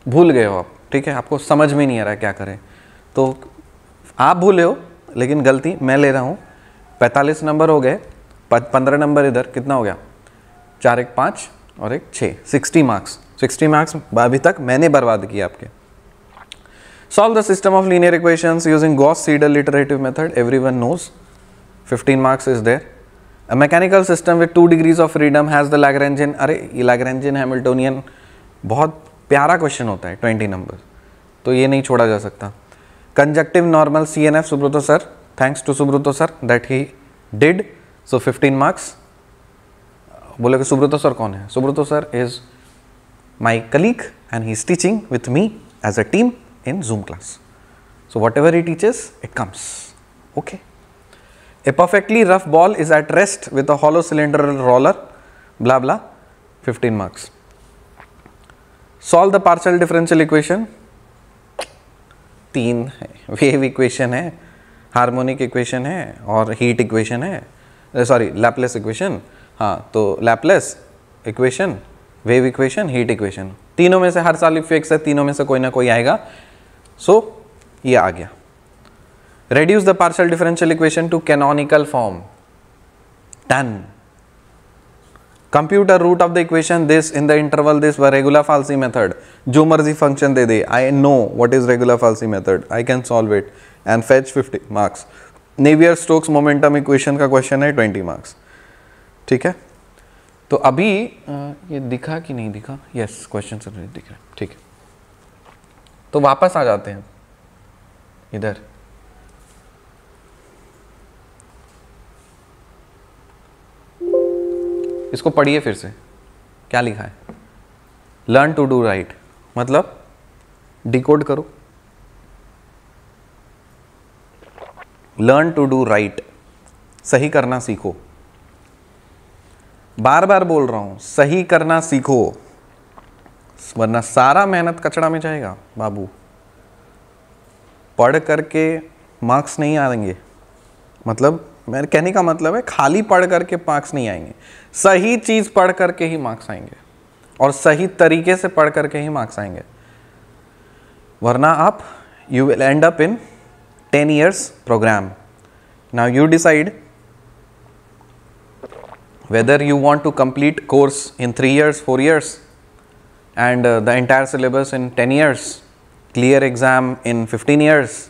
भूल गए हो आप ठीक है आपको समझ में नहीं आ रहा क्या करें तो आप भूले हो लेकिन गलती मैं ले रहा हूँ पैंतालीस नंबर हो गए पंद्रह नंबर इधर कितना हो गया चार एक पाँच और एक छः सिक्सटी मार्क्स सिक्सटी मार्क्स अभी तक मैंने बर्बाद किया आपके solve the system of linear equations using Gauss Seidel iterative method every one knows fifteen marks is there a mechanical system with two degrees of freedom has the Lagrangian अरे ये लैगरेंजिन Hamiltonian बहुत प्यारा क्वेश्चन होता है twenty number तो ये नहीं छोड़ा जा सकता conjunctive normal C N F Subrata sir thanks to Subrata sir that he did so fifteen marks बोले कि सुब्रतो सर कौन है Subrata sir is my colleague and he is teaching with me as a team in zoom class so whatever he teaches it comes okay a perfectly rough ball is at rest with a hollow cylinder roller blah blah fifteen marks solve the partial differential equation तीन है wave equation है harmonic equation है और heat equation है sorry Laplace equation हाँ तो Laplace equation wave equation heat equation तीनों में से हर साल इफेक्ट्स है तीनों में से कोई ना कोई आएगा सो so, ये आ गया reduce the partial differential equation to canonical form done compute root of the equation this in the interval this व रेगुलर फालसी मेथड जो मर्जी फंक्शन दे दे I know what is regula falsi method I can solve it and fetch 50 marks Navier Stokes momentum equation का question है 20 marks ठीक है तो अभी ये दिखा कि नहीं दिखा यस क्वेश्चन दिख रहा है ठीक है तो वापस आ जाते हैं इधर इसको पढ़िए फिर से क्या लिखा है लर्न टू डू राइट मतलब डिकोड करो लर्न टू डू राइट सही करना सीखो बार बार बोल रहा हूं सही करना सीखो वरना सारा मेहनत कचड़ा में जाएगा बाबू पढ़ करके मार्क्स नहीं आएंगे मतलब मेरे कहने का मतलब है खाली पढ़ करके मार्क्स नहीं आएंगे सही चीज पढ़ करके ही मार्क्स आएंगे और सही तरीके से पढ़ करके ही मार्क्स आएंगे वरना आप you will end up in ten years program now you decide whether you want to complete course in three years four years and the entire syllabus in ten years clear exam in fifteen years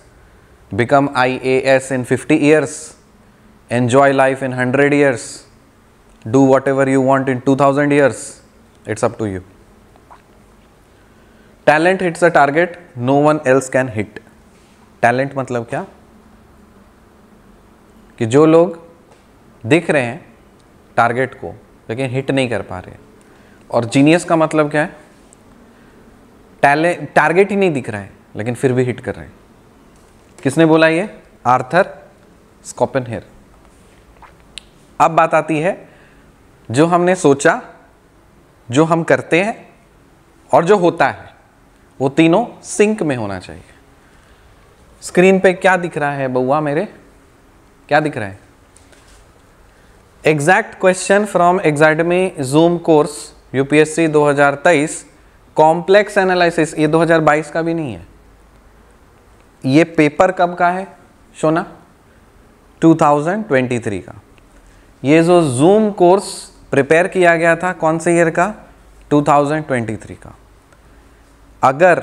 become I A S in fifty years enjoy life in 100 years, do whatever you want in 2000 years, it's up to you. Talent hits a target no one else can hit talent मतलब क्या कि जो लोग दिख रहे हैं target को लेकिन हिट नहीं कर पा रहे और जीनियस का मतलब क्या है टैलेंट टारगेट ही नहीं दिख रहा है लेकिन फिर भी हिट कर रहे हैं किसने बोला ये आर्थर स्कॉपन हेयर अब बात आती है जो हमने सोचा जो हम करते हैं और जो होता है वो तीनों सिंक में होना चाहिए स्क्रीन पे क्या दिख रहा है बउआ मेरे क्या दिख रहा है exact question from Exadmy Zoom course UPSC 2023 complex analysis ये 2022 का भी नहीं है ये पेपर कब का है सोना 2023 का ये जो जूम कोर्स प्रिपेयर किया गया था कौन से ईयर का 2023 का अगर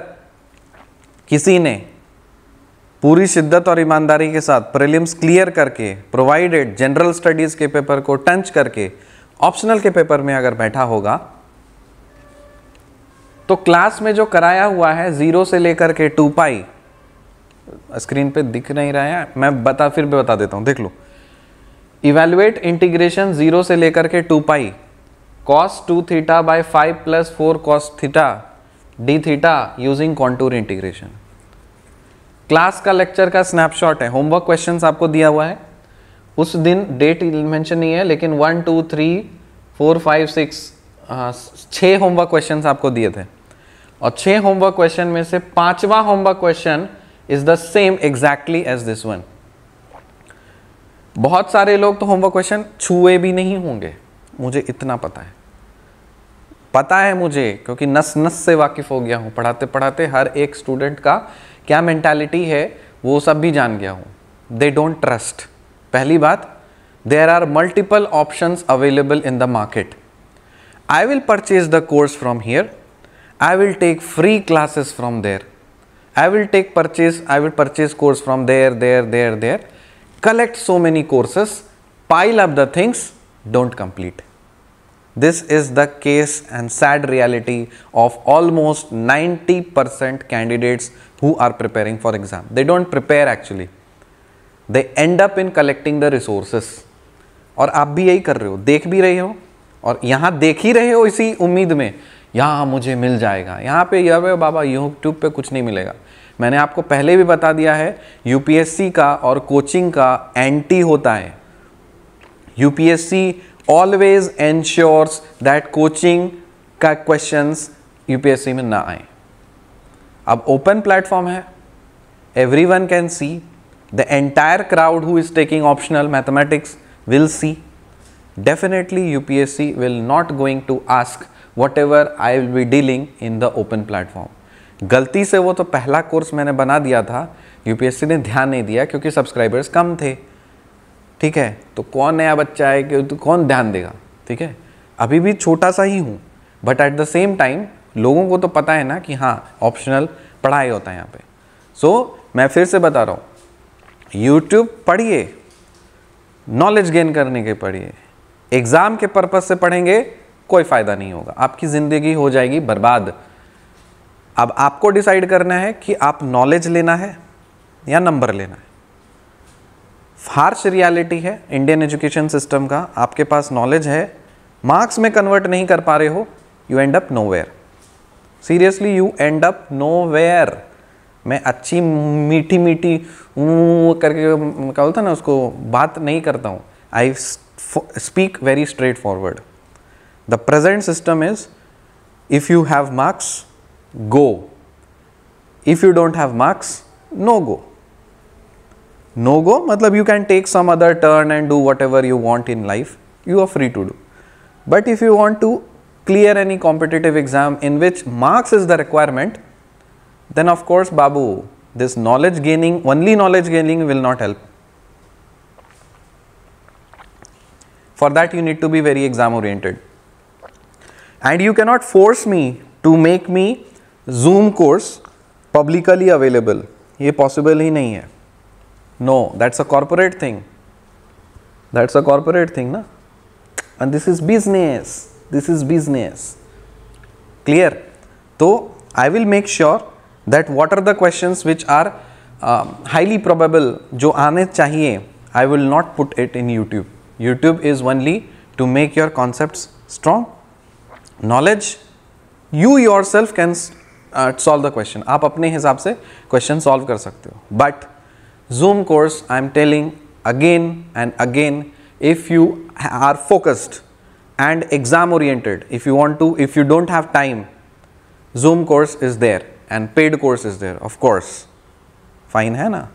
किसी ने पूरी शिद्दत और ईमानदारी के साथ प्रीलिम्स क्लियर करके प्रोवाइडेड जनरल स्टडीज़ के पेपर को टंच करके ऑप्शनल के पेपर में अगर बैठा होगा तो क्लास में जो कराया हुआ है ज़ीरो से लेकर के टू पाई स्क्रीन पे दिख नहीं रहा है मैं बता फिर भी बता देता हूँ देख लो इवेलुएट इंटीग्रेशन जीरो से लेकर के two pi cos two theta by five plus four cos theta d theta using contour integration class का लेक्चर का स्नैपशॉट है होमवर्क क्वेश्चंस आपको दिया हुआ है उस दिन डेट मेंशन नहीं है लेकिन one two three four five six छः होमवर्क क्वेश्चंस आपको दिए थे और छः होमवर्क क्वेश्चन में से पांचवा homework question is the same exactly as this one बहुत सारे लोग तो होमवर्क क्वेश्चन छुए भी नहीं होंगे मुझे इतना पता है पता है मुझे क्योंकि नस नस से वाकिफ़ हो गया हूँ पढ़ाते पढ़ाते हर एक स्टूडेंट का क्या मेंटालिटी है वो सब भी जान गया हूँ दे डोंट ट्रस्ट पहली बात there are multiple option available in the market I will purchase the course from here I will take free classes from there I will take purchase I will purchase course from there there there there collect so many courses, pile up the things, don't complete. This is the case and sad reality of almost 90% candidates who are preparing for exam. They don't prepare actually. They end up in collecting the resources. और आप भी यही कर रहे हो देख भी रहे हो और यहाँ देख ही रहे हो इसी उम्मीद में यहाँ मुझे मिल जाएगा यहाँ पे यह बाबा यूट्यूब पे कुछ नहीं मिलेगा मैंने आपको पहले भी बता दिया है यूपीएससी का और कोचिंग का एंटी होता है UPSC always ensures that coaching का क्वेश्चंस यूपीएससी में ना आए अब ओपन प्लेटफॉर्म है everyone can see the entire crowd who is taking optional mathematics see definitely definitely upsc will not going to ask whatever i will be dealing in the open platform गलती से वो तो पहला course मैंने बना दिया था UPSC ने ध्यान नहीं दिया क्योंकि सब्सक्राइबर्स कम थे ठीक है तो कौन नया बच्चा है कि तो कौन ध्यान देगा ठीक है अभी भी छोटा सा ही हूँ but at the same time लोगों को तो पता है ना कि हाँ ऑप्शनल पढ़ाई होता है यहाँ पे सो so, मैं फिर से बता रहा हूँ यूट्यूब पढ़िए नॉलेज गेन करने के पढ़िए एग्ज़ाम के पर्पज़ से पढ़ेंगे कोई फ़ायदा नहीं होगा आपकी ज़िंदगी हो जाएगी बर्बाद अब आपको डिसाइड करना है कि आप नॉलेज लेना है या नंबर लेना है हार्श रियलिटी है इंडियन एजुकेशन सिस्टम का आपके पास नॉलेज है मार्क्स में कन्वर्ट नहीं कर पा रहे हो you end up no seriously you end up no मैं अच्छी मीठी मीठी करके क्या बोलता ना उसको बात नहीं करता हूँ I speak very straightforward the present system is if you have marks go. If you don't have marks, no go. No go, matlab you can take some other turn and do whatever you want in life, you are free to do. But if you want to clear any competitive exam in which marks is the requirement, then of course, Babu, this knowledge gaining, only knowledge gaining will not help. For that, you need to be very exam oriented. And you cannot force me to make me Zoom course publicly available ये possible ही नहीं है no that's a corporate thing that's a corporate thing ना and this is business this is business clear तो I will make sure that what are the question which are highly probable जो आने चाहिए I will not put it in YouTube YouTube is only to make your concept strong knowledge you yourself can solve the question आप अपने हिसाब से question solve कर सकते हो but Zoom course I am telling again and again if you are focused and exam oriented if you want to if you don't have time Zoom course is there and paid course is there of course fine है ना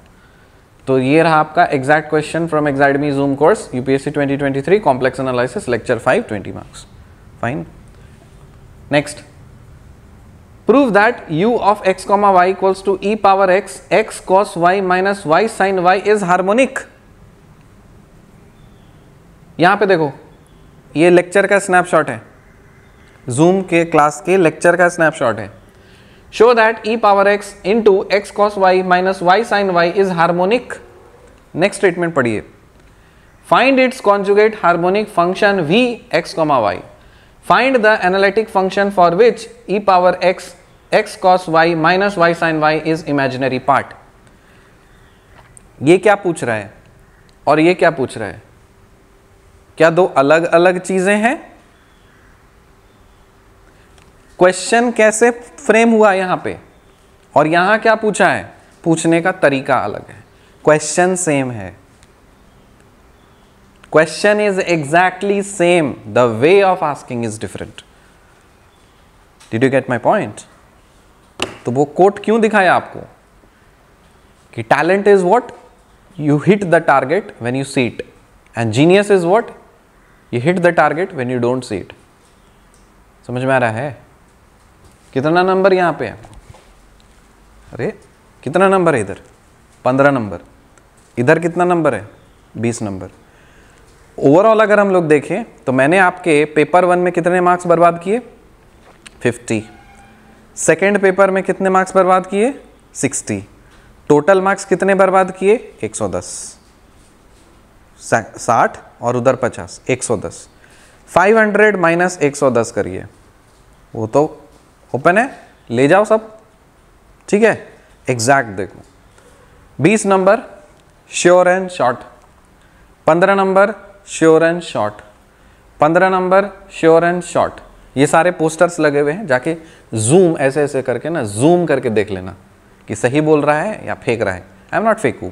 तो ये रहा आपका exact question from Exadmy Zoom course UPSC 2023 complex analysis lecture five 20 marks fine next prove that u of x comma y equals to e power x x cos y minus y sin y is harmonic यहां पे देखो ये lecture का snapshot है zoom के class के lecture का snapshot है show that e power x into x cos y minus y sin y is harmonic next statement पढ़िए find its conjugate harmonic function v x comma y find the analytic function for which e power x x cos y minus y sin y is imaginary part ये क्या पूछ रहा है और ये क्या पूछ रहा है क्या दो अलग अलग चीजें हैं क्वेश्चन कैसे फ्रेम हुआ यहां पे और यहां क्या पूछा है पूछने का तरीका अलग है क्वेश्चन सेम है question is exactly same the way of asking is different did you get my point तो वो कोट क्यों दिखाया आपको कि talent is what you hit the target when you see it and genius is what you hit the target when you don't see it समझ में आ रहा है कितना नंबर यहाँ पे है अरे कितना नंबर है इधर पंद्रह नंबर इधर कितना नंबर है बीस नंबर ओवरऑल अगर हम लोग देखें तो मैंने आपके पेपर वन में कितने मार्क्स बर्बाद किए 50 सेकेंड पेपर में कितने मार्क्स बर्बाद किए 60 टोटल मार्क्स कितने बर्बाद किए 110 साठ और उधर 50 110 500 माइनस 110 करिए वो तो ओपन है ले जाओ सब ठीक है एग्जैक्ट देखो 20 number sure and short 15 number sure and short पंद्रह नंबर श्योर एंड शॉर्ट ये सारे पोस्टर्स लगे हुए हैं जाके जूम ऐसे ऐसे करके ना जूम करके देख लेना कि सही बोल रहा है या फेंक रहा है आई एम नॉट फेकू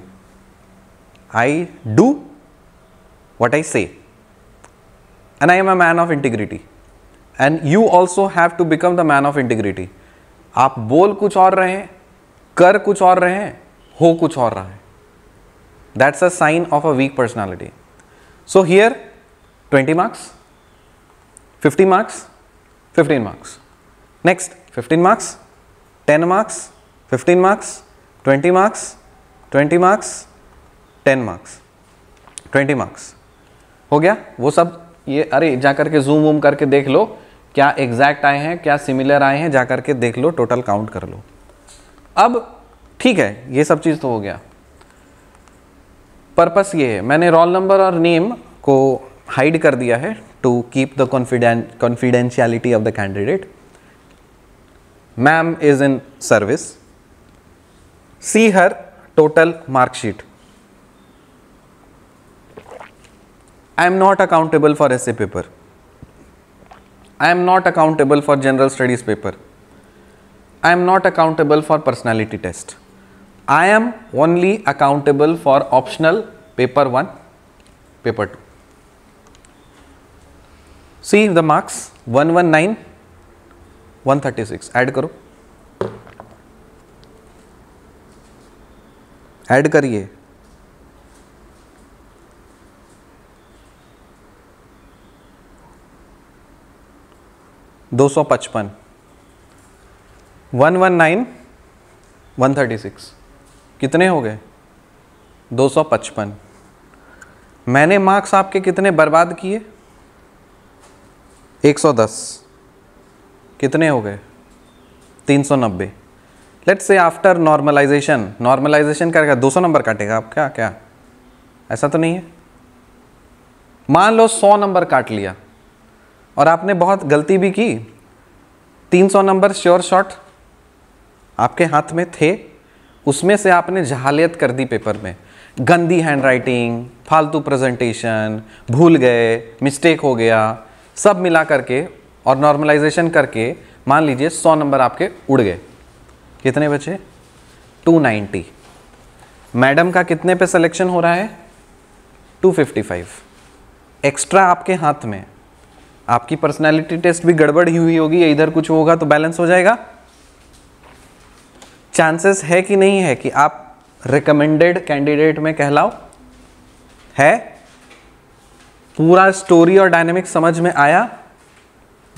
I do what I say and I am a man of integrity and you also have to become the man of integrity आप बोल कुछ और रहे हैं कर कुछ और रहे हैं हो कुछ और रहा है that's a sign of a weak personality So here 20 marks, 50 marks, 15 marks. Next 15 marks, 10 marks, 15 marks, 20 marks, 20 marks, 10 marks 20 marks हो गया वो सब ये अरे जा के जूम वूम करके देख लो क्या एग्जैक्ट आए हैं क्या सिमिलर आए हैं जा करके देख लो टोटल काउंट कर लो अब ठीक है ये सब चीज़ तो हो गया पर्पस ये है मैंने रोल नंबर और नेम को हाइड कर दिया है to keep the confidentiality of the candidate ma'am is in service see her total marksheet I am not accountable for essay paper I am not accountable for general studies paper I am not accountable for personality test I am only accountable for optional paper 1, paper 2. See the marks 119, 136 add करो add करिए दो सौ पचपन one one nine one thirty six कितने हो गए 255 मैंने marks आपके कितने बर्बाद किए 110 कितने हो गए 390 let's say after normalisation normalisation करेगा 200 नंबर काटेगा आप क्या क्या ऐसा तो नहीं है मान लो 100 नंबर काट लिया और आपने बहुत गलती भी की 300 नंबर श्योर शॉट आपके हाथ में थे उसमें से आपने जहालियत कर दी पेपर में गंदी हैंड राइटिंग फालतू प्रेजेंटेशन भूल गए मिस्टेक हो गया सब मिला करके और नॉर्मलाइजेशन करके मान लीजिए सौ नंबर आपके उड़ गए कितने बचे 290 मैडम का कितने पे सिलेक्शन हो रहा है 255 एक्स्ट्रा आपके हाथ में आपकी पर्सनालिटी टेस्ट भी गड़बड़ ही हुई होगी इधर कुछ होगा तो बैलेंस हो जाएगा चांसेस है कि नहीं है कि आप रिकमेंडेड कैंडिडेट में कहलाओ है पूरा स्टोरी और डायनेमिक समझ में आया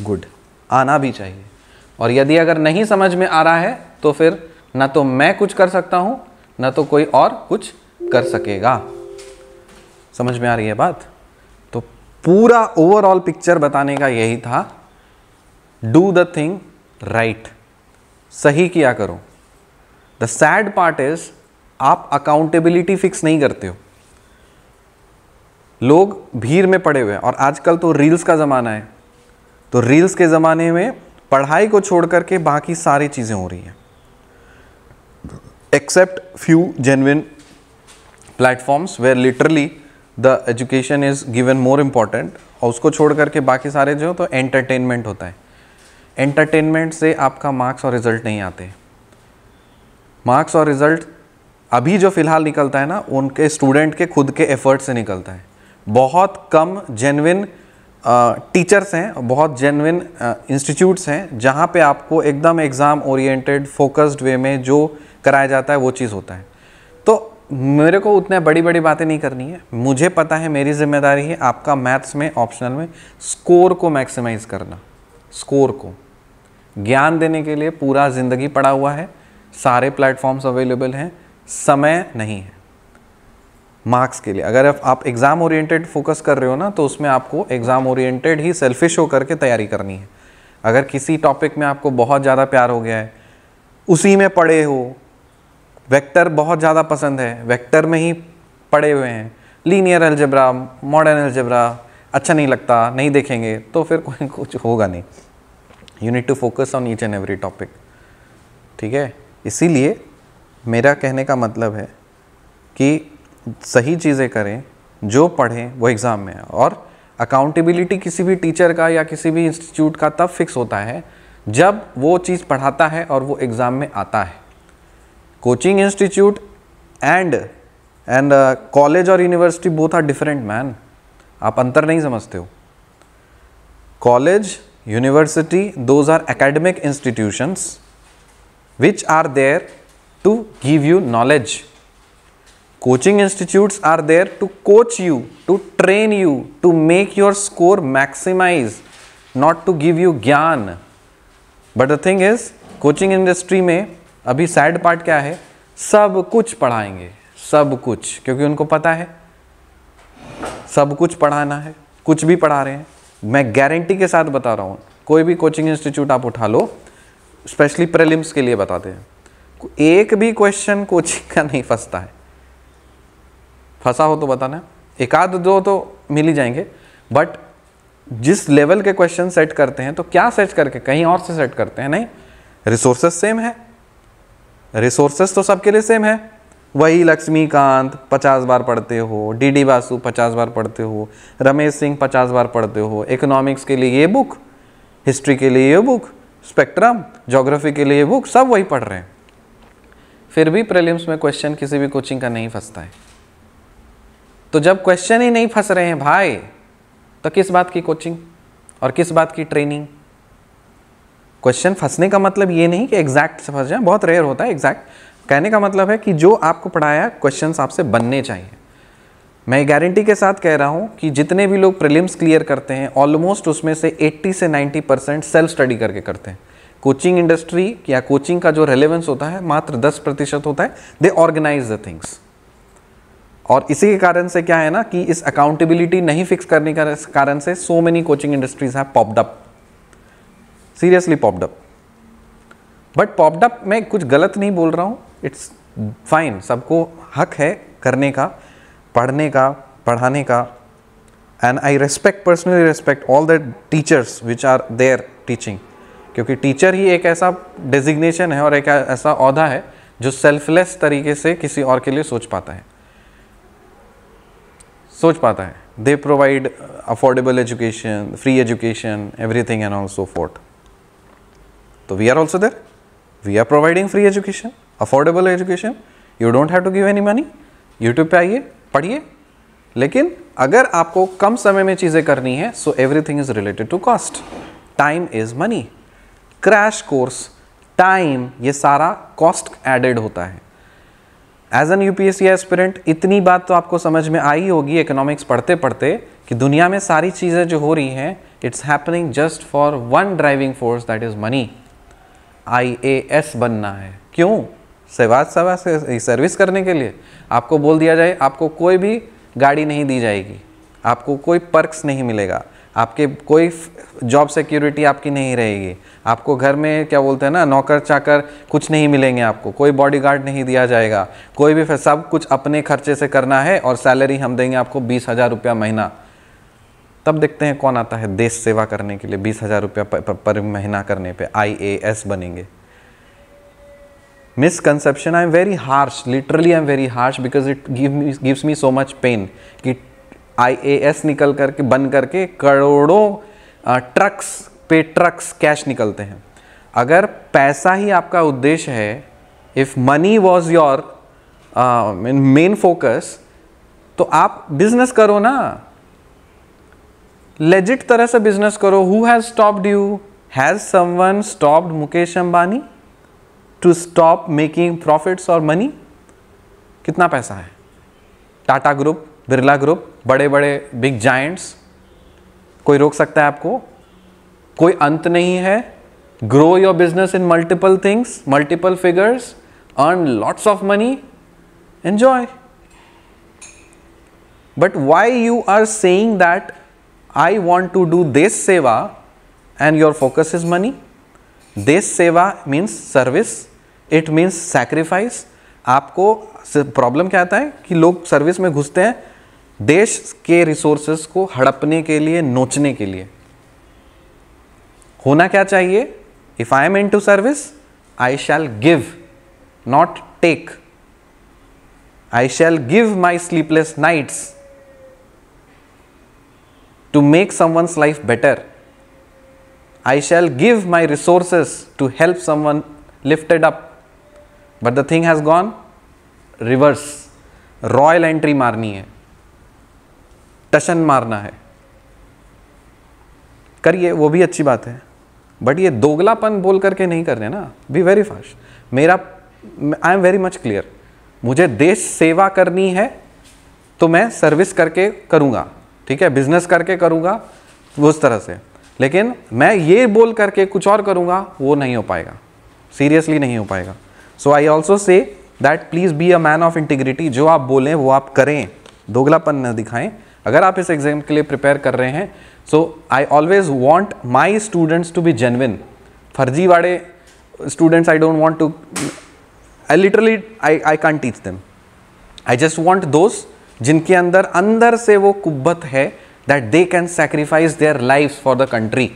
गुड आना भी चाहिए और यदि अगर नहीं समझ में आ रहा है तो फिर ना तो मैं कुछ कर सकता हूं ना तो कोई और कुछ कर सकेगा समझ में आ रही है बात तो पूरा ओवरऑल पिक्चर बताने का यही था डू द थिंग राइट सही किया करो द सैड पार्ट इज आप अकाउंटेबिलिटी फिक्स नहीं करते हो लोग भीड़ में पड़े हुए हैं और आजकल तो रील्स का ज़माना है तो रील्स के ज़माने में पढ़ाई को छोड़ करके बाकी सारी चीज़ें हो रही हैं except few genuine platforms where literally the education is given more important और उसको छोड़ करके बाकी सारे जो तो एंटरटेनमेंट होता है एंटरटेनमेंट से आपका मार्क्स और रिजल्ट नहीं आते मार्क्स और रिजल्ट अभी जो फिलहाल निकलता है ना उनके स्टूडेंट के खुद के एफर्ट से निकलता है बहुत कम जेनविन टीचर्स हैं बहुत जेनविन इंस्टीट्यूट्स हैं जहाँ पे आपको एकदम एग्ज़ाम ओरिएंटेड फोकस्ड वे में जो कराया जाता है वो चीज़ होता है तो मेरे को उतने बड़ी बड़ी बातें नहीं करनी है मुझे पता है मेरी जिम्मेदारी है आपका मैथ्स में ऑप्शनल में स्कोर को मैक्सिमाइज करना स्कोर को ज्ञान देने के लिए पूरा ज़िंदगी पड़ा हुआ है सारे प्लेटफॉर्म्स अवेलेबल हैं समय नहीं है मार्क्स के लिए अगर आप एग्ज़ाम ओरिएंटेड फोकस कर रहे हो ना तो उसमें आपको एग्ज़ाम ओरिएंटेड ही सेल्फिश हो करके तैयारी करनी है अगर किसी टॉपिक में आपको बहुत ज़्यादा प्यार हो गया है उसी में पढ़े हो वेक्टर बहुत ज़्यादा पसंद है वेक्टर में ही पढ़े हुए हैं लीनियर एल्जबरा मॉडर्न एल्जेब्रा अच्छा नहीं लगता नहीं देखेंगे तो फिर कोई कुछ होगा नहीं you need to focus on each and every topic ठीक है इसीलिए मेरा कहने का मतलब है कि सही चीज़ें करें जो पढ़ें वो एग्ज़ाम में है और अकाउंटेबिलिटी किसी भी टीचर का या किसी भी इंस्टीट्यूट का तब फिक्स होता है जब वो चीज़ पढ़ाता है और वो एग्ज़ाम में आता है coaching institute and and college और university both are different man आप अंतर नहीं समझते हो college university those are academic institutions which are there to give you knowledge coaching institute are there to coach you to train you to make your score maximize not to give you ज्ञान but the thing is coaching industry में अभी sad part क्या है सब कुछ पढ़ाएंगे सब कुछ क्योंकि उनको पता है सब कुछ पढ़ाना है कुछ भी पढ़ा रहे हैं मैं गारंटी के साथ बता रहा हूं कोई भी कोचिंग इंस्टीट्यूट आप उठा लो स्पेशली प्रेलिम्स के लिए बताते हैं एक भी क्वेश्चन कोचिंग का नहीं फंसता है फंसा हो तो बताना एक आध दो तो मिल ही जाएंगे बट जिस लेवल के क्वेश्चन सेट करते हैं तो क्या सेट करके कहीं और से सेट करते हैं नहीं रिसोर्सेस सेम है रिसोर्सेस तो सबके लिए सेम है वही लक्ष्मीकांत पचास बार पढ़ते हो डी डी बासु पचास बार पढ़ते हो रमेश सिंह पचास बार पढ़ते हो इकोनॉमिक्स के लिए ये बुक हिस्ट्री के लिए ये बुक स्पेक्ट्रम जोग्राफी के लिए बुक सब वही पढ़ रहे हैं फिर भी प्रीलिम्स में क्वेश्चन किसी भी कोचिंग का नहीं फंसता है तो जब क्वेश्चन ही नहीं फंस रहे हैं भाई तो किस बात की कोचिंग और किस बात की ट्रेनिंग क्वेश्चन फंसने का मतलब ये नहीं कि एग्जैक्ट से फंस जाए बहुत रेयर होता है एग्जैक्ट कहने का मतलब है कि जो आपको पढ़ाया क्वेश्चंस आपसे बनने चाहिए मैं गारंटी के साथ कह रहा हूँ कि जितने भी लोग प्रीलिम्स क्लियर करते हैं ऑलमोस्ट उसमें से 80 से 90 परसेंट सेल्फ स्टडी करके करते हैं कोचिंग इंडस्ट्री या कोचिंग का जो रेलेवेंस होता है मात्र 10 प्रतिशत होता है दे ऑर्गेनाइज द थिंग्स और इसी के कारण से क्या है ना कि इस अकाउंटेबिलिटी नहीं फिक्स करने का कारण से सो मेनी कोचिंग इंडस्ट्रीज है पॉपडअप सीरियसली पॉपडअप बट पॉपडअप मैं कुछ गलत नहीं बोल रहा हूँ इट्स फाइन सबको हक है करने का पढ़ने का पढ़ाने का and I respect personally respect all the teachers which are there teaching क्योंकि टीचर ही एक ऐसा डिजिग्नेशन है और एक ऐसा अहदा है जो सेल्फलेस तरीके से किसी और के लिए सोच पाता है सोच पाता है they provide affordable education free education everything and also fort तो we are also there we are providing free education affordable education you don't have to give any money YouTube पे आइए पढ़िए लेकिन अगर आपको कम समय में चीज़ें करनी है so everything is related to cost time is money crash course time ये सारा कॉस्ट एडेड होता है एज एन यूपीएससी एस्पिरेंट इतनी बात तो आपको समझ में आई होगी इकोनॉमिक्स पढ़ते पढ़ते कि दुनिया में सारी चीज़ें जो हो रही हैं it's happening just for one driving force that is money I A S बनना है क्यों सेवा सेवा से सर्विस करने के लिए आपको बोल दिया जाए आपको कोई भी गाड़ी नहीं दी जाएगी आपको कोई पर्क्स नहीं मिलेगा आपके कोई जॉब सिक्योरिटी आपकी नहीं रहेगी आपको घर में क्या बोलते हैं ना नौकर चाकर कुछ नहीं मिलेंगे आपको कोई बॉडीगार्ड नहीं दिया जाएगा कोई भी सब कुछ अपने खर्चे से करना है और सैलरी हम देंगे आपको बीस हज़ार रुपया महीना तब देखते हैं कौन आता है देश सेवा करने के लिए बीस हज़ार रुपया पर महीना करने पे आईएएस बनेंगे misconception I am very harsh literally I am very harsh because it gives me so much pain कि आई ए एस निकल करके बन करके करोड़ों ट्रक्स पे ट्रक्स कैश निकलते हैं अगर पैसा ही आपका उद्देश्य है if money was your main focus तो आप बिजनेस करो ना लेजिट तरह से बिजनेस करो who has stopped you has someone stopped Mukesh Ambani to stop making profits और मनी कितना पैसा है टाटा ग्रुप बिरला ग्रुप बड़े बड़े बिग जाइंट्स कोई रोक सकता है आपको कोई अंत नहीं है grow your business in multiple things multiple figures earn lots of money enjoy but why you are saying that I want to do देश सेवा and your focus is money देश सेवा means service it means sacrifice आपको problem क्या आता है कि लोग सर्विस में घुसते हैं देश के रिसोर्सेस को हड़पने के लिए नोचने के लिए होना क्या चाहिए if I am into service I shall give not take I shall give my sleepless nights some make life better I shall give my resources to help someone lifted up but the thing has gone reverse royal entry मारनी है टशन मारना है करिए वो भी अच्छी बात है बट ये दोगलापन बोल करके नहीं करने ना बी वेरी फास्ट मेरा I am very much clear मुझे देश सेवा करनी है तो मैं सर्विस करके करूँगा ठीक है बिजनेस करके करूँगा उस तरह से लेकिन मैं ये बोल करके कुछ और करूँगा वो नहीं हो पाएगा सीरियसली नहीं हो पाएगा so I also say that please be a man of integrity जो आप बोलें वो आप करें दोगलापन न दिखाएं अगर आप इस एग्जाम के लिए प्रिपेयर कर रहे हैं so I always want my students to be genuine फर्जी वाड़े students I don't want to I literally I I can teach them I just want दोस्त जिनके अंदर अंदर से वो कुब्बत है that they can sacrifice their life for the country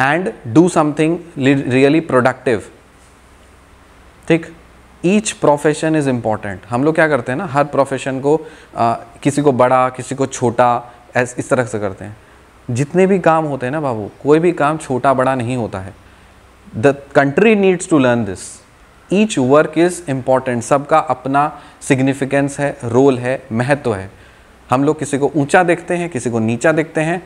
and do something really productive ठीक ईच प्रोफेशन इज़ इम्पॉर्टेंट हम लोग क्या करते हैं ना हर प्रोफेशन को आ, किसी को बड़ा किसी को छोटा ऐस इस तरह से करते हैं जितने भी काम होते हैं ना बाबू कोई भी काम छोटा बड़ा नहीं होता है the country needs to learn this each work is important सबका अपना सिग्निफिकेंस है रोल है महत्व है हम लोग किसी को ऊंचा देखते हैं किसी को नीचा देखते हैं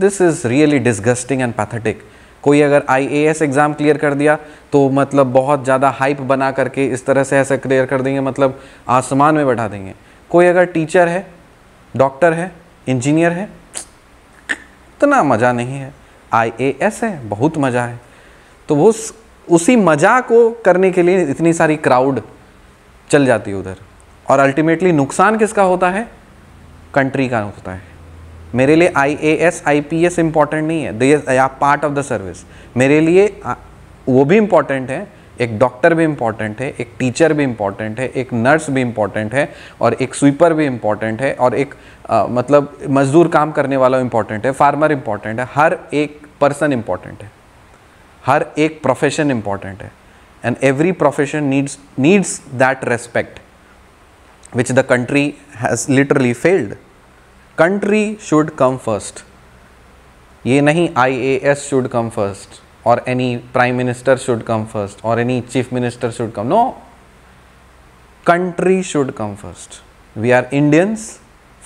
this is really disgusting and pathetic कोई अगर आई एग्ज़ाम क्लियर कर दिया तो मतलब बहुत ज़्यादा हाइप बना करके इस तरह से ऐसे क्लियर कर देंगे मतलब आसमान में बैठा देंगे कोई अगर टीचर है डॉक्टर है इंजीनियर है इतना मज़ा नहीं है आई है बहुत मज़ा है तो वो उसी मज़ा को करने के लिए इतनी सारी क्राउड चल जाती है उधर और अल्टीमेटली नुकसान किसका होता है कंट्री का होता है मेरे लिए I A S I P S important नहीं है they are part of the service मेरे लिए वो भी इम्पॉर्टेंट है एक डॉक्टर भी इम्पॉर्टेंट है एक टीचर भी इम्पॉर्टेंट है एक नर्स भी इम्पॉर्टेंट है और एक स्वीपर भी इम्पॉर्टेंट है और एक आ, मतलब मजदूर काम करने वाला इम्पॉर्टेंट है फार्मर इम्पॉर्टेंट है हर एक पर्सन इम्पॉर्टेंट है हर एक प्रोफेशन इम्पॉर्टेंट है and every profession needs needs that respect which the country has literally failed country should come first ये नहीं I A S should come first और any prime minister should come first और any chief minister should come no country should come first we are Indians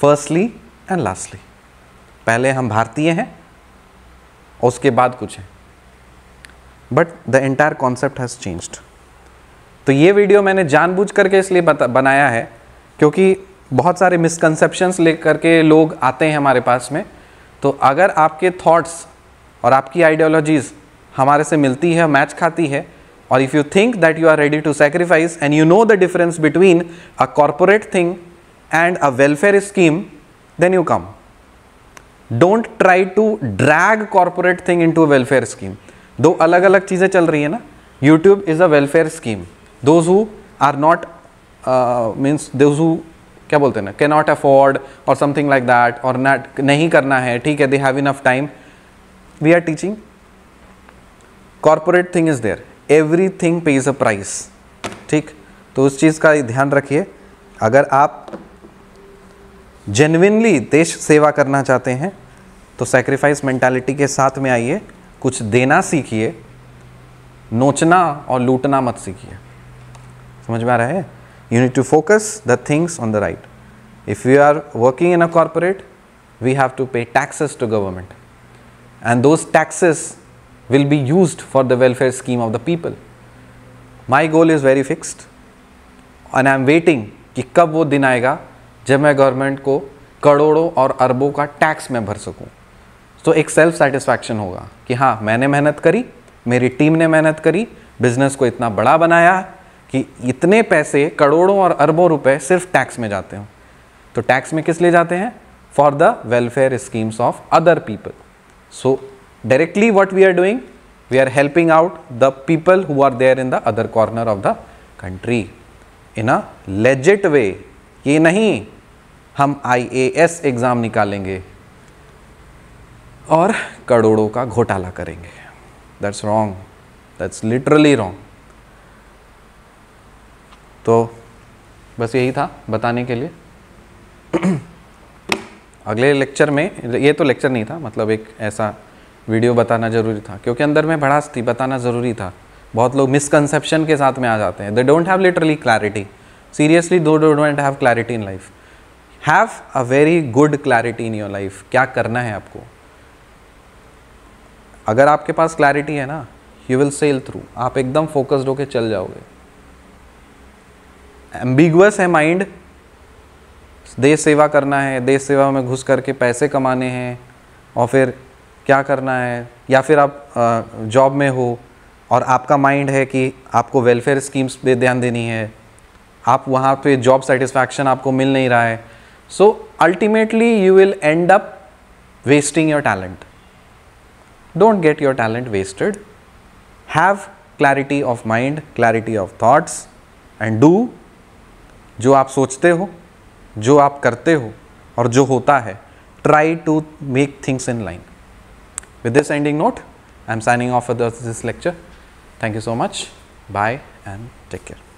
firstly and lastly पहले हम भारतीय हैं उसके बाद कुछ है but the entire concept has changed तो ये वीडियो मैंने जानबूझ करके इसलिए बनाया है क्योंकि बहुत सारे मिसकनसेप्शंस लेकर के लोग आते हैं हमारे पास में तो अगर आपके थॉट्स और आपकी आइडियोलॉजीज़ हमारे से मिलती है मैच खाती है और if you think that you are ready to sacrifice and you know the difference between a corporate thing and a welfare scheme then you come don't try to drag corporate thing into welfare scheme दो अलग अलग चीज़ें चल रही है ना YouTube is a welfare scheme those who are not means those who क्या बोलते हैं ना के not afford or something like that और नॉट नहीं करना है ठीक है they have enough time we are teaching corporate thing is there everything पे इज अ प्राइस ठीक तो उस चीज़ का ध्यान रखिए अगर आप जेनविनली देश सेवा करना चाहते हैं तो सेक्रीफाइस मेंटालिटी के साथ में आइए कुछ देना सीखिए नोचना और लूटना मत सीखिए समझ में आ रहा है you need to focus the things on the right. If you are working in a corporate, we have to pay taxes to government. And those taxes will be used for the welfare scheme of the people. My goal is very fixed. And I am waiting ki kab wo din aayega jab main government ko करोड़ों और अरबों का tax में भर सकूं। तो एक self satisfaction होगा कि हाँ मैंने मेहनत करी मेरी टीम ने मेहनत करी बिजनेस को इतना बड़ा बनाया कि इतने पैसे करोड़ों और अरबों रुपए सिर्फ टैक्स में जाते हो तो टैक्स में किस लिए जाते हैं for the welfare schemes of other people so directly what we are doing we are helping out the people who are there in the other corner of the country in a legit way ये नहीं हम S exam निकालेंगे और करोड़ों का घोटाला करेंगे that's wrong that's literally wrong तो बस यही था बताने के लिए अगले लेक्चर में ये तो लेक्चर नहीं था मतलब एक ऐसा वीडियो बताना ज़रूरी था क्योंकि अंदर में भड़ास थी बताना ज़रूरी था बहुत लोग मिसकंसेप्शन के साथ में आ जाते हैं they don't have literally clarity seriously though don't have clarity in life have a very good clarity in your life क्या करना है आपको अगर आपके पास क्लैरिटी है ना यू विल सेल थ्रू आप एकदम फोकस्ड होकर चल जाओगे एम्बिगुअस है माइंड देश सेवा करना है देश सेवा में घुस करके पैसे कमाने हैं और फिर क्या करना है या फिर आप जॉब में हो और आपका माइंड है कि आपको वेलफेयर स्कीम्स पे ध्यान देनी है आप वहाँ पे जॉब सेटिस्फैक्शन आपको मिल नहीं रहा है so ultimately you will end up wasting your talent don't get your talent wasted have clarity of mind clarity of thoughts and do जो आप सोचते हो जो आप करते हो और जो होता है try to make things in line with this ending note I am signing off this lecture thank you so much bye and take care